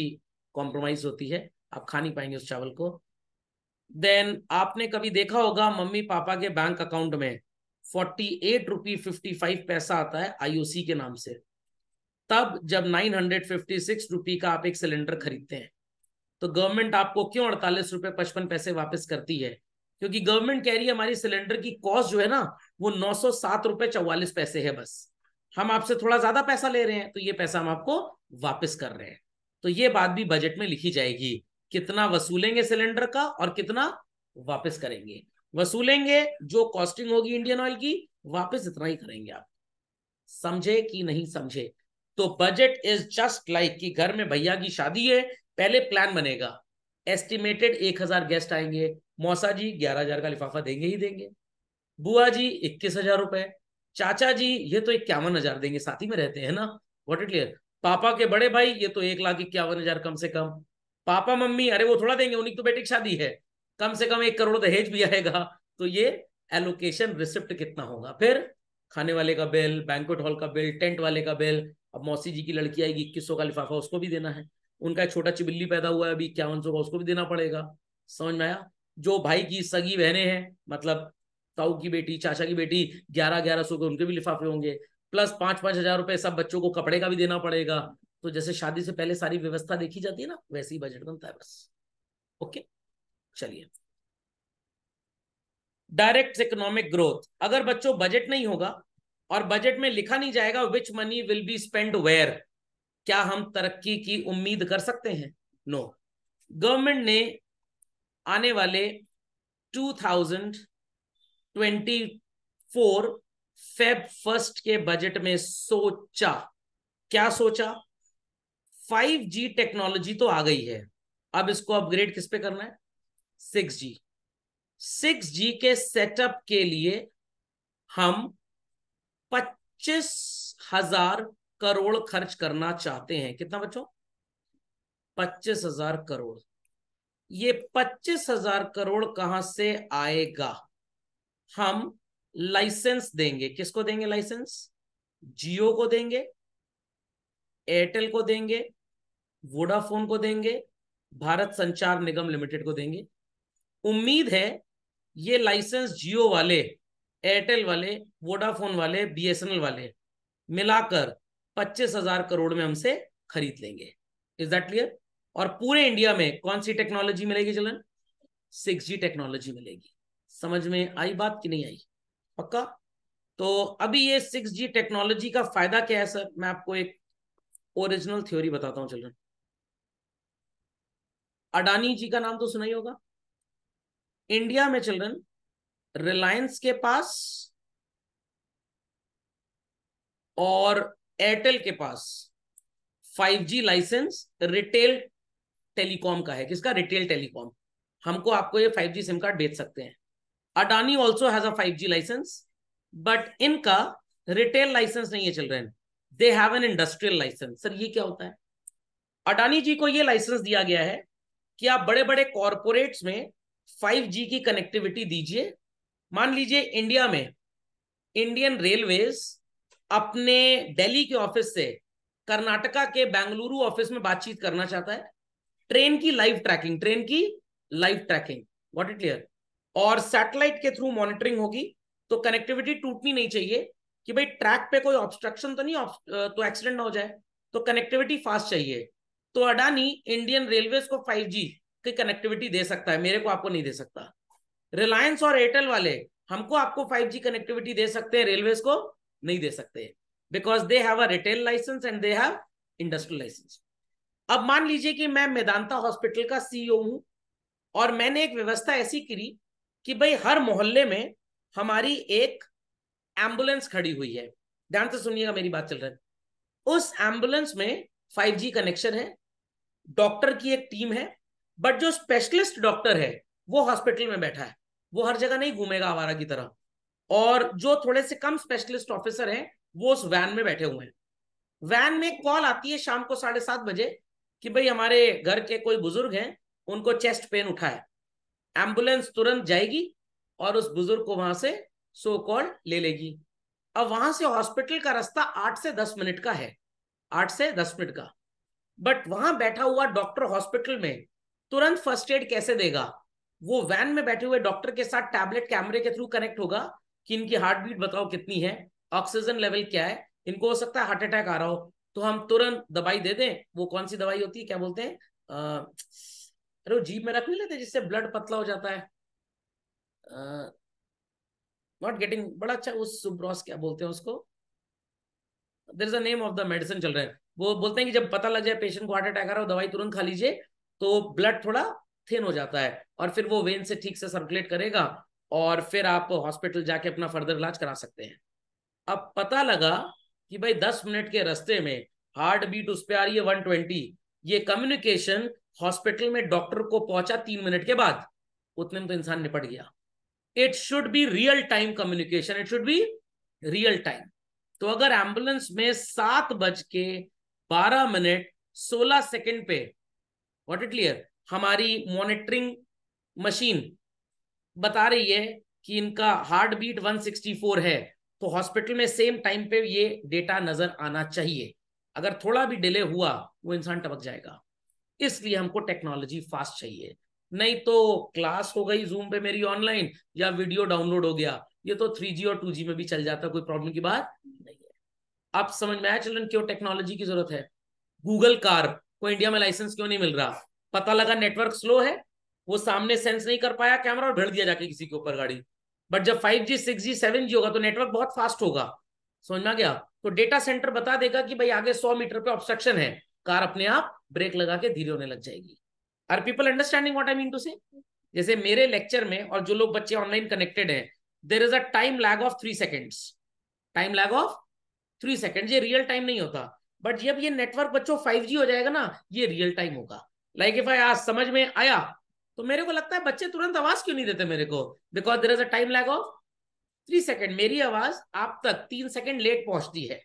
कॉम्प्रोमाइज होती है आप खा नहीं पाएंगे उस चावल को देन आपने कभी देखा होगा मम्मी पापा के बैंक अकाउंट में forty eight rupee fifty five पैसा आता है आईओसी के नाम से तब जब nine hundred fifty six rupee का आप एक सिलेंडर खरीदते हैं तो गवर्नमेंट आपको क्यों अड़तालीस रुपए पचपन पैसे वापस करती है क्योंकि गवर्नमेंट कह रही है हमारी सिलेंडर की कॉस्ट जो है ना वो नौ सौ सात रुपए चौवालीस पैसे है बस हम आपसे थोड़ा ज्यादा पैसा ले रहे हैं तो ये पैसा हम आपको वापस कर रहे हैं तो ये बात भी बजट में लिखी जाएगी कितना वसूलेंगे सिलेंडर का और कितना वापस करेंगे वसूलेंगे जो कॉस्टिंग होगी इंडियन ऑयल की वापस इतना ही करेंगे आप समझे कि नहीं समझे तो बजट इज जस्ट लाइक कि घर में भैया की शादी है पहले प्लान बनेगा एस्टिमेटेड एक हजार गेस्ट आएंगे मौसा जी ग्यारह हजार का लिफाफा देंगे ही देंगे बुआ जी इक्कीस हजार रुपए चाचा जी ये तो इक्यावन हजार देंगे साथ ही में रहते हैं ना वॉट इट क्लियर पापा के बड़े भाई ये तो एक लाख इक्यावन हजार कम से कम पापा मम्मी अरे वो थोड़ा देंगे उन्हीं तो बेटे की शादी है कम से कम एक करोड़ दहेज भी आएगा तो ये एलोकेशन रिसिप्ट कितना होगा फिर खाने वाले का बिल बैंकुट हॉल का बिल टेंट वाले का बिल अब मौसी जी की लड़की आएगी इक्कीस सौ का लिफाफा उसको भी देना है उनका एक छोटा चिबिल्ली पैदा हुआ है अभी इक्यावन सौ का उसको भी देना पड़ेगा समझ में आया जो भाई की सगी बहनें हैं मतलब ताऊ की बेटी चाचा की बेटी ग्यारह ग्यारह सौ के उनके भी लिफाफे होंगे प्लस पांच पांच हजार रुपए सब बच्चों को कपड़े का भी देना पड़ेगा तो जैसे शादी से पहले सारी व्यवस्था देखी जाती है ना वैसे ही बजट बनता है बस ओके चलिए डायरेक्ट इकोनॉमिक ग्रोथ अगर बच्चों बजट नहीं होगा और बजट में लिखा नहीं जाएगा which money will be spend where क्या हम तरक्की की उम्मीद कर सकते हैं नो no. गवर्नमेंट ने आने वाले two thousand twenty four Feb first के बजट में सोचा क्या सोचा 5G टेक्नोलॉजी तो आ गई है अब इसको अपग्रेड किस पे करना है 6G 6G के सेटअप के लिए हम पच्चीस हजार करोड़ खर्च करना चाहते हैं कितना बच्चों पच्चीस हजार करोड़ ये पच्चीस हजार करोड़ कहां से आएगा हम लाइसेंस देंगे किसको देंगे लाइसेंस जियो को देंगे एयरटेल को देंगे वोडाफोन को देंगे भारत संचार निगम लिमिटेड को देंगे उम्मीद है ये लाइसेंस जियो वाले एयरटेल वाले वोडाफोन वाले बीएसएनएल वाले मिलाकर पच्चीस हजार करोड़ में हमसे खरीद लेंगे इज दैट क्लियर और पूरे इंडिया में कौन सी टेक्नोलॉजी मिलेगी चलन सिक्स जी टेक्नोलॉजी मिलेगी समझ में आई बात कि नहीं आई पक्का तो अभी ये सिक्स जी टेक्नोलॉजी का फायदा क्या है सर मैं आपको एक ओरिजिनल थ्योरी बताता हूँ चिल्ड्रन अडानी जी का नाम तो सुना ही होगा इंडिया में चिल्ड्रन रिलायंस के पास और एयरटेल के पास 5G लाइसेंस रिटेल टेलीकॉम का है किसका रिटेल टेलीकॉम हमको आपको ये 5G सिम कार्ड बेच सकते हैं Adani also has a 5G licence but इनका रिटेल लाइसेंस नहीं है children they have an industrial licence sir ये क्या होता है अडानी जी को ये लाइसेंस दिया गया है कि आप बड़े बड़े कॉरपोरेट्स में 5G की कनेक्टिविटी दीजिए मान लीजिए इंडिया में इंडियन रेलवेज अपने दिल्ली के ऑफिस से कर्नाटका के बेंगलुरु ऑफिस में बातचीत करना चाहता है ट्रेन की लाइव ट्रैकिंग ट्रेन की live tracking what it clear और सैटेलाइट के थ्रू मॉनिटरिंग होगी तो कनेक्टिविटी टूटनी नहीं चाहिए कि भाई ट्रैक पे कोई ऑब्स्ट्रक्शन तो नहीं तो एक्सीडेंट ना हो जाए तो कनेक्टिविटी फास्ट चाहिए तो अडानी इंडियन रेलवे को 5G की कनेक्टिविटी दे सकता है मेरे को आपको नहीं दे सकता रिलायंस और एयरटेल वाले हमको आपको 5G कनेक्टिविटी दे सकते हैं रेलवे को नहीं दे सकते because they have a retail licence and they have industrial licence अब मान लीजिए कि मैं मेदांता हॉस्पिटल का सीईओ e हूं और मैंने एक व्यवस्था ऐसी करी कि भाई हर मोहल्ले में हमारी एक एम्बुलेंस खड़ी हुई है ध्यान से सुनिएगा मेरी बात चल रही है उस एम्बुलेंस में 5G कनेक्शन है डॉक्टर की एक टीम है बट जो स्पेशलिस्ट डॉक्टर है वो हॉस्पिटल में बैठा है वो हर जगह नहीं घूमेगा आवारा की तरह और जो थोड़े से कम स्पेशलिस्ट ऑफिसर हैं वो उस वैन में बैठे हुए हैं वैन में कॉल आती है शाम को साढ़े सात बजे कि भाई हमारे घर के कोई बुजुर्ग हैं उनको चेस्ट पेन उठा है एम्बुलेंस तुरंत जाएगी और उस बुजुर्ग को वहां से सो कॉल ले लेगी अब वहां से हॉस्पिटल का रास्ता आठ से दस मिनट का है आठ से दस मिनट का बट वहां बैठा हुआ डॉक्टर हॉस्पिटल में तुरंत फर्स्ट एड कैसे देगा वो वैन में बैठे हुए डॉक्टर के साथ टैबलेट कैमरे के थ्रू कनेक्ट होगा कि इनकी हार्ट बीट बताओ कितनी है ऑक्सीजन लेवल क्या है इनको हो सकता है हार्ट अटैक आ रहा हो तो हम तुरंत दवाई दे दें वो कौन सी दवाई होती है क्या बोलते हैं अरे वो जीप में रख नहीं लेते जिससे ब्लड पतला हो जाता है नॉट गेटिंग बड़ा अच्छा उस सुब्रॉस क्या बोलते हैं उसको there is a name of the medicine चल रहे हैं वो बोलते हैं कि जब पता लग जाए पेशेंट को हार्ट अटैक आ रहा हो दवाई तुरंत खा लीजिए तो ब्लड थोड़ा थिन हो जाता है और फिर वो वेन से ठीक से सर्कुलेट करेगा और फिर आप हॉस्पिटल जाके अपना फर्दर इलाज करा सकते हैं अब पता लगा कि भाई दस मिनट के रस्ते में हार्ट बीट उस पर आ रही है वन ट्वेंटी ये कम्युनिकेशन हॉस्पिटल में डॉक्टर को पहुंचा तीन मिनट के बाद उतने में तो इंसान निपट गया it should be real time communication it should be real time तो अगर एम्बुलेंस में सात बज के बारह मिनट सोलह सेकेंड पे वॉट इट क्लियर हमारी मॉनिटरिंग मशीन बता रही है कि इनका हार्ट बीट 164 है तो हॉस्पिटल में सेम टाइम पे ये डेटा नजर आना चाहिए अगर थोड़ा भी डिले हुआ वो इंसान टपक जाएगा इसलिए हमको टेक्नोलॉजी फास्ट चाहिए नहीं तो क्लास हो गई जूम पे मेरी ऑनलाइन या वीडियो डाउनलोड हो गया ये तो थ्री जी और टू जी में भी चल जाता कोई प्रॉब्लम की बात नहीं है आप समझ में आया चलन क्यों टेक्नोलॉजी की जरूरत है गूगल कार को इंडिया में लाइसेंस क्यों नहीं मिल रहा पता लगा नेटवर्क स्लो है वो सामने सेंस नहीं कर पाया कैमरा और भेड़ दिया जाके किसी के ऊपर गाड़ी बट जब five G six G seven G होगा तो नेटवर्क बहुत फास्ट होगा समझ में गया तो डेटा सेंटर बता देगा कि भाई आगे सौ मीटर पे ऑब्स्ट्रक्शन है कार अपने आप ब्रेक लगा के धीरे होने लग जाएगी are people understanding what I mean to से जैसे मेरे लेक्चर में और जो लोग बच्चे ऑनलाइन कनेक्टेड है there is a time lag of three seconds time lag of three second ये रियल टाइम नहीं होता बट जब ये नेटवर्क बच्चों फाइव हो जाएगा ना ये रियल टाइम होगा लाइक इफ आई आज समझ में आया तो मेरे को लगता है बच्चे तुरंत आवाज क्यों नहीं देते मेरे को because there is a time lag of three second मेरी आवाज आप तक तीन सेकेंड लेट पहुंचती है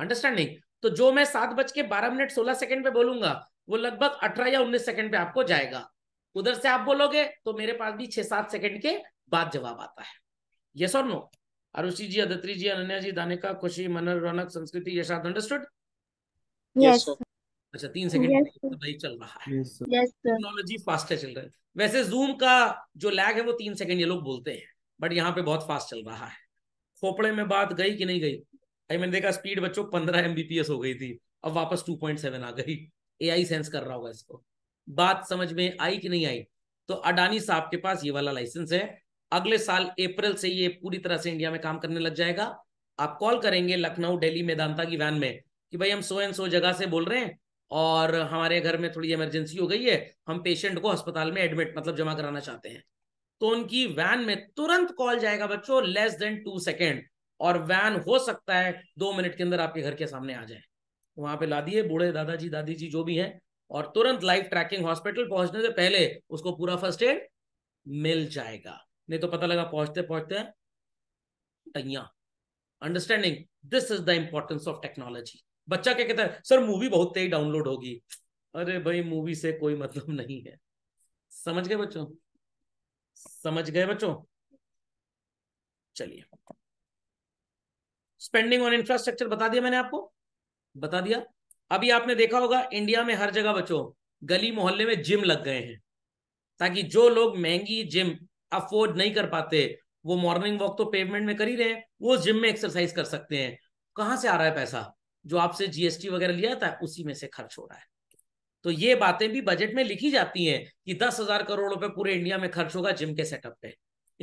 अंडरस्टैंडिंग तो जो मैं सात बज के बारह मिनट सोलह सेकंड पे बोलूंगा वो लगभग अठारह या उन्नीस सेकंड पे आपको जाएगा उधर से आप बोलोगे तो मेरे पास भी छह सात सेकंड के बाद जवाब आता है यस और नो अरुषि जी अदत्री जी अनन्या जी दानिका खुशी मनर रौनक संस्कृति यशाद अंडरस्टूड अच्छा तीन सेकंड नहीं चल रहा है टेक्नोलॉजी फास्ट चल रही है वैसे जूम का जो लैग है वो तीन सेकंड ये लोग बोलते हैं बट यहाँ पे बहुत फास्ट चल रहा है खोपड़े में बात गई कि नहीं गई भाई मैंने देखा स्पीड बच्चों पंद्रह एम हो गई थी अब वापस टू पॉइंट सेवन आ गई आई सेंस कर रहा होगा इसको बात समझ में आई कि नहीं आई तो अडानी साहब के पास ये वाला लाइसेंस है अगले साल अप्रैल से ये पूरी तरह से इंडिया में काम करने लग जाएगा आप कॉल करेंगे लखनऊ दिल्ली मेदांता की वैन में कि भाई हम सो एंड सो जगह से बोल रहे हैं और हमारे घर में थोड़ी इमरजेंसी हो गई है हम पेशेंट को अस्पताल में एडमिट मतलब जमा कराना चाहते हैं तो उनकी वैन में तुरंत कॉल जाएगा बच्चों लेस देन टू सेकेंड और वैन हो सकता है दो मिनट के अंदर आपके घर के सामने आ जाए वहां पे ला दिए बूढ़े दादाजी दादी जी जो भी है और तुरंत लाइफ ट्रैकिंग हॉस्पिटल पहुंचने से पहले उसको पूरा फर्स्ट एड मिल जाएगा नहीं तो पता लगा पहुंचते पहुंचते टैया understanding this is the importance of technology बच्चा क्या कहता है सर मूवी बहुत तेज डाउनलोड होगी अरे भाई मूवी से कोई मतलब नहीं है समझ गए बच्चों समझ गए बच्चों चलिए स्पेंडिंग ऑन इंफ्रास्ट्रक्चर बता दिया मैंने आपको बता दिया अभी आपने देखा होगा इंडिया में हर जगह बच्चों गली मोहल्ले में जिम लग गए हैं ताकि जो लोग महंगी जिम अफोर्ड नहीं कर पाते वो मॉर्निंग वॉक तो पेमेंट में कर ही रहे हैं वो जिम में एक्सरसाइज कर सकते हैं कहां से आ रहा है पैसा जो आपसे जीएसटी वगैरह लिया था उसी में से खर्च हो रहा है तो ये बातें भी बजट में लिखी जाती हैं कि दस हजार करोड़ रुपए पूरे इंडिया में खर्च होगा जिम के सेटअप पे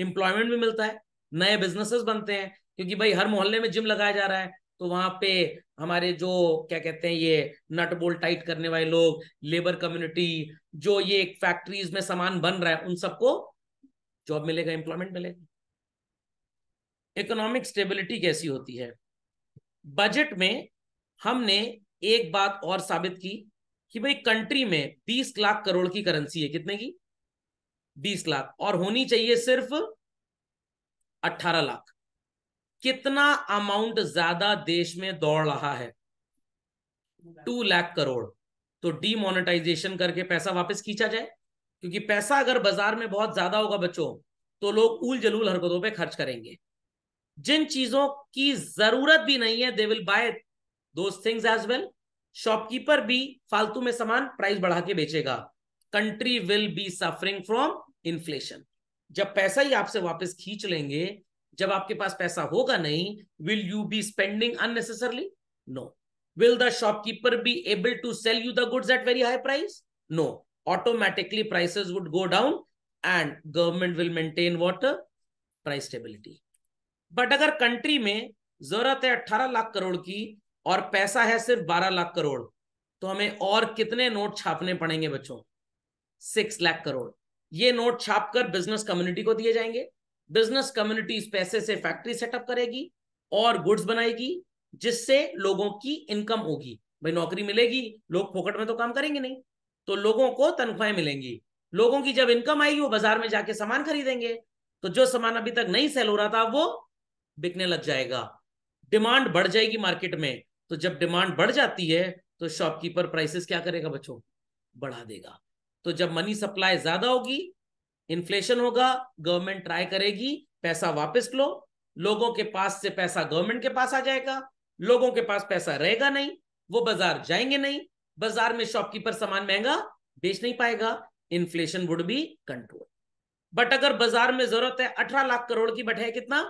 इंप्लॉयमेंट भी मिलता है नए बिजनेसेस बनते हैं क्योंकि भाई हर मोहल्ले में जिम लगाया जा रहा है तो वहां पे हमारे जो क्या कहते हैं ये नट बोल्ट टाइट करने वाले लोग लेबर कम्युनिटी जो ये फैक्ट्रीज में सामान बन रहा है उन सबको जॉब मिलेगा एम्प्लॉयमेंट मिलेगा इकोनॉमिक स्टेबिलिटी कैसी होती है बजट में हमने एक बात और साबित की कि भाई कंट्री में 20 लाख करोड़ की करेंसी है कितने की 20 लाख और होनी चाहिए सिर्फ 18 लाख कितना अमाउंट ज्यादा देश में दौड़ रहा है टू लाख करोड़ तो डीमोनेटाइजेशन करके पैसा वापस खींचा जाए क्योंकि पैसा अगर बाजार में बहुत ज्यादा होगा बच्चों तो लोग उल जलूल हरकतों पे खर्च करेंगे जिन चीजों की जरूरत भी नहीं है they will buy those things as well shopkeeper भी फालतू में सामान प्राइस बढ़ा के बेचेगा country will be suffering from inflation जब पैसा ही आपसे वापस खींच लेंगे जब आपके पास पैसा होगा नहीं will you be spending unnecessarily no will the shopkeeper be able to sell you the goods at very high price no automatically prices would go down and government will maintain what price stability but अगर कंट्री में जरूरत है अट्ठारह लाख करोड़ की और पैसा है सिर्फ बारह लाख करोड़ तो हमें और कितने नोट छापने पड़ेंगे बच्चों सिक्स लाख करोड़ ये नोट छापकर बिजनेस कम्युनिटी को दिए जाएंगे बिजनेस इस पैसे से फैक्ट्री सेटअप करेगी और गुड्स बनाएगी जिससे लोगों की इनकम होगी भाई नौकरी मिलेगी लोग फोकट में तो काम करेंगे नहीं तो लोगों को तनख्वाहें मिलेंगी लोगों की जब इनकम आएगी वो बाजार में जाके सामान खरीदेंगे तो जो सामान अभी तक नहीं सेल हो रहा था वो बिकने लग जाएगा डिमांड बढ़ जाएगी मार्केट में तो जब डिमांड बढ़ जाती है तो शॉपकीपर प्राइसेस क्या करेगा बच्चों बढ़ा देगा तो जब मनी सप्लाई ज्यादा होगी इन्फ्लेशन होगा गवर्नमेंट ट्राई करेगी पैसा वापस लो लोगों के पास से पैसा गवर्नमेंट के पास आ जाएगा लोगों के पास पैसा रहेगा नहीं वो बाजार जाएंगे नहीं बाजार में शॉपकीपर सामान महंगा बेच नहीं पाएगा inflation would be control but अगर बाजार में जरूरत है अठारह लाख करोड़ की बट है कितना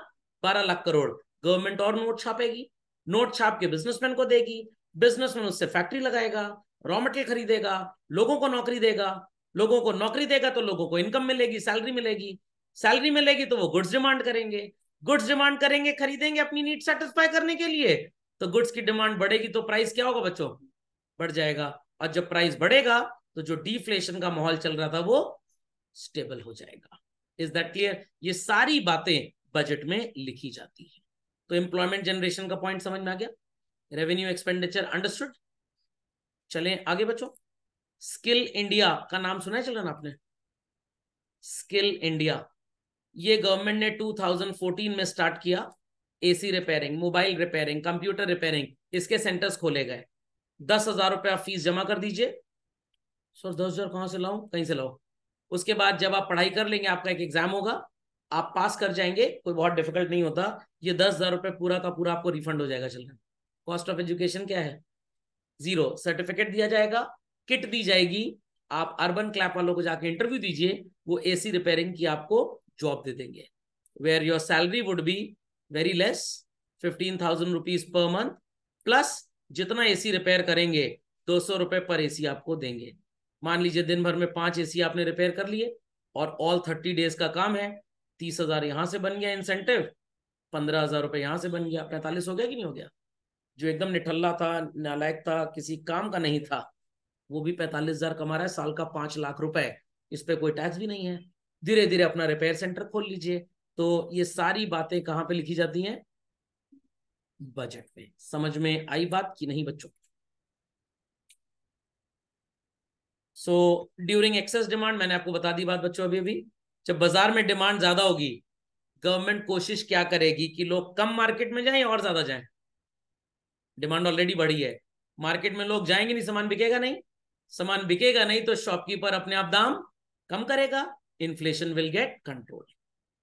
बारह लाख करोड़ गवर्नमेंट और नोट छापेगी नोट छाप के बिजनेसमैन को देगी बिजनेसमैन उससे फैक्ट्री लगाएगा रॉ मटेरियल खरीदेगा लोगों को नौकरी देगा लोगों को नौकरी देगा तो लोगों को इनकम मिलेगी सैलरी मिलेगी सैलरी मिलेगी तो वो गुड्स डिमांड करेंगे गुड्स डिमांड करेंगे खरीदेंगे अपनी नीड सेटिस्फाई करने के लिए तो गुड्स की डिमांड बढ़ेगी तो प्राइस क्या होगा बच्चों बढ़ जाएगा और जब प्राइस बढ़ेगा तो जो डिफ्लेशन का माहौल चल रहा था वो स्टेबल हो जाएगा इज दैट क्लियर ये सारी बातें बजट में लिखी जाती है तो एम्प्लॉयमेंट जनरेशन का पॉइंट समझ में आ गया रेवेन्यू एक्सपेंडिचर अंडरस्टूड चलें आगे बच्चों स्किल इंडिया का नाम सुना है चिल्ड्रन आपने स्किल इंडिया ये गवर्नमेंट ने 2014 में स्टार्ट किया AC repairing mobile repairing computer repairing इसके सेंटर्स खोले गए दस हजार रुपये आप फीस जमा कर दीजिए सर दस हजार कहाँ से लाओ कहीं से लाओ उसके बाद जब आप पढ़ाई कर लेंगे आपका एक एग्जाम होगा आप पास कर जाएंगे कोई बहुत डिफिकल्ट नहीं होता ये दस हजार रुपये पूरा का पूरा आपको रिफंड हो जाएगा चल कॉस्ट ऑफ एजुकेशन क्या है जीरो सर्टिफिकेट दिया जाएगा किट दी जाएगी आप अर्बन क्लैप वालों को जाके इंटरव्यू दीजिए वो एसी रिपेयरिंग की आपको जॉब दे देंगे where your salary would be very less fifteen thousand rupees per month plus जितना एसी रिपेयर करेंगे दो सौ रुपए पर एसी आपको देंगे मान लीजिए दिन भर में पांच एसी आपने रिपेयर कर लिए और ऑल थर्टी डेज का काम है तीस हजार यहां से बन गया इंसेंटिव पंद्रह हजार रुपए यहां से बन गया पैंतालीस हो गया कि नहीं हो गया जो एकदम निठल्ला था नालायक था किसी काम का नहीं था वो भी पैंतालीस हजार कमा रहा है साल का पांच लाख रुपए इस पर कोई टैक्स भी नहीं है धीरे धीरे अपना रिपेयर सेंटर खोल लीजिए तो ये सारी बातें कहाँ पे लिखी जाती हैं बजट में समझ में आई बात कि नहीं बच्चों सो ड्यूरिंग एक्सेस डिमांड मैंने आपको बता दी बात बच्चों अभी अभी जब बाजार में डिमांड ज्यादा होगी गवर्नमेंट कोशिश क्या करेगी कि लोग कम मार्केट में जाएं और ज्यादा जाएं डिमांड ऑलरेडी बढ़ी है मार्केट में लोग जाएंगे नहीं सामान बिकेगा नहीं सामान बिकेगा नहीं तो शॉपकीपर अपने आप दाम कम करेगा इन्फ्लेशन विल गेट कंट्रोल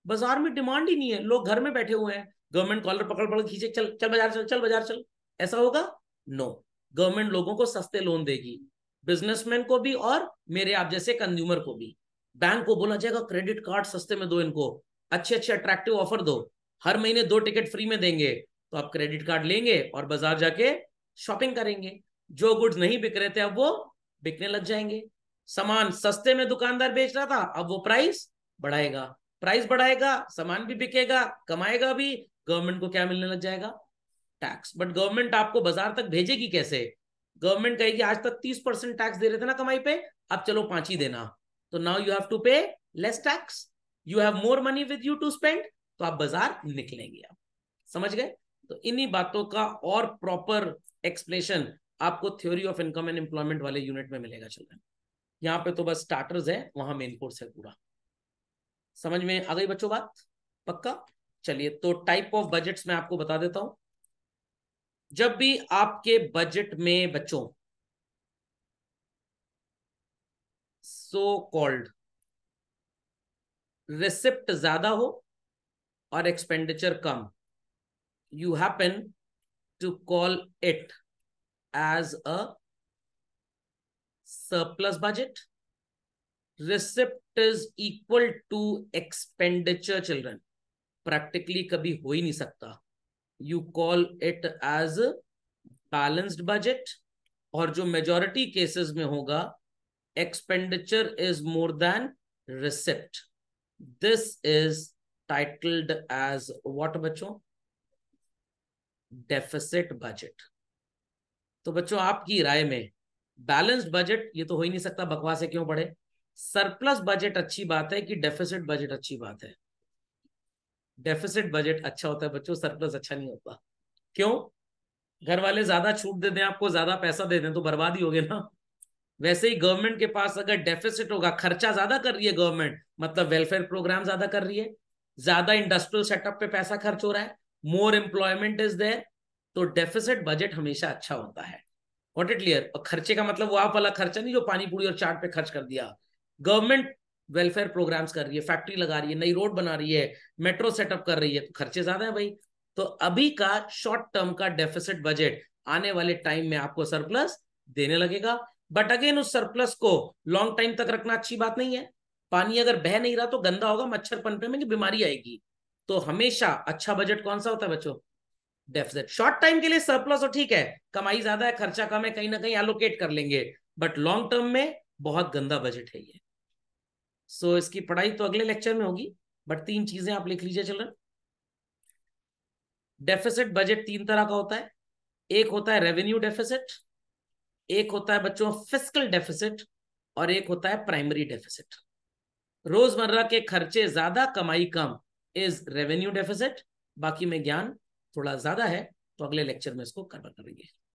बाजार में डिमांड ही नहीं है लोग घर में बैठे हुए हैं गवर्नमेंट कॉलर पकड़ पकड़ खींचे चल चल बाजार चल चल बाजार चल ऐसा होगा नो no. गवर्नमेंट लोगों को सस्ते लोन देगी बिजनेसमैन को भी और मेरे आप जैसे कंज्यूमर को भी बैंक को बोला जाएगा क्रेडिट कार्ड सस्ते में दो इनको अच्छे अच्छे अट्रैक्टिव ऑफर दो हर महीने दो टिकट फ्री में देंगे तो आप क्रेडिट कार्ड लेंगे और बाजार जाके शॉपिंग करेंगे जो गुड्स नहीं बिक रहे थे अब वो बिकने लग जाएंगे सामान सस्ते में दुकानदार बेच रहा था अब वो प्राइस बढ़ाएगा प्राइस बढ़ाएगा सामान भी बिकेगा कमाएगा भी गवर्नमेंट को क्या मिलने लग जाएगा टैक्स बट गवर्नमेंट आपको बाजार तक भेजेगी कैसे गवर्नमेंट कहेगी आज तक तीस परसेंट टैक्स दे रहे थे ना कमाई पे अब चलो पांच ही देना तो now you have to pay less tax you have more money with you to spend तो आप बाजार निकलेंगे आप समझ गए तो इन्हीं बातों का और प्रॉपर एक्सप्लेनेशन आपको theory of income and employment वाले यूनिट में मिलेगा चिल्ड्रन यहाँ पे तो बस स्टार्टर्स है वहां मेन कोर्स है पूरा समझ में आ गई बच्चों बात पक्का चलिए तो टाइप ऑफ बजट्स मैं आपको बता देता हूं जब भी आपके बजट में बच्चों सो कॉल्ड रिसिप्ट ज्यादा हो और एक्सपेंडिचर कम you happen to call it as a surplus budget receipt is equal to expenditure children practically kabhi ho hi nahi sakta you call it as a balanced budget aur jo majority cases mein hoga expenditure is more than receipt this is titled as what bachcho deficit budget तो बच्चों आपकी राय में बैलेंस्ड बजट ये तो हो ही नहीं सकता बकवास है क्यों पड़े सरप्लस बजट अच्छी बात है कि डेफिसिट बजट अच्छी बात है डेफिसिट बजट अच्छा होता है बच्चों सरप्लस अच्छा नहीं होता क्यों घर वाले ज्यादा छूट दे दें आपको ज्यादा पैसा दे दें तो बर्बाद ही हो गए ना वैसे ही गवर्नमेंट के पास अगर डेफिसिट होगा खर्चा ज्यादा कर रही है गवर्नमेंट मतलब वेलफेयर प्रोग्राम ज्यादा कर रही है ज्यादा इंडस्ट्रियल सेटअप पे पैसा खर्च हो रहा है मोर एम्प्लॉयमेंट इज देयर तो डेफिसिट बजट हमेशा अच्छा होता है वॉट इट क्लियर और खर्चे का मतलब वो आप वाला खर्चा नहीं जो पानी पूरी और चाट पे खर्च कर दिया गवर्नमेंट वेलफेयर प्रोग्राम्स कर रही है फैक्ट्री लगा रही है नई रोड बना रही है मेट्रो सेटअप कर रही है तो खर्चे ज्यादा है भाई तो अभी का शॉर्ट टर्म का डेफिसिट बजट आने वाले टाइम में आपको सरप्लस देने लगेगा बट अगेन उस सरप्लस को लॉन्ग टाइम तक रखना अच्छी बात नहीं है पानी अगर बह नहीं रहा तो गंदा होगा मच्छर पनपे में मतलब बीमारी आएगी तो हमेशा अच्छा बजट कौन सा होता है बच्चों डेफिसिट शॉर्ट टाइम के लिए सरप्लस और तो ठीक है कमाई ज्यादा है खर्चा कम है कहीं ना कहीं एलोकेट कर लेंगे बट लॉन्ग टर्म में बहुत गंदा बजट है ये सो so, इसकी पढ़ाई तो अगले लेक्चर में होगी बट तीन चीजें आप लिख लीजिए चलन डेफिसिट बजट तीन तरह का होता है एक होता है रेवेन्यू डेफिसिट एक होता है बच्चों फिजिकल डेफिसिट और एक होता है प्राइमरी डेफिसिट रोजमर्रा के खर्चे ज्यादा कमाई कम इज रेवेन्यू डेफिसिट बाकी में ज्ञान थोड़ा ज्यादा है तो अगले लेक्चर में इसको कवर करेंगे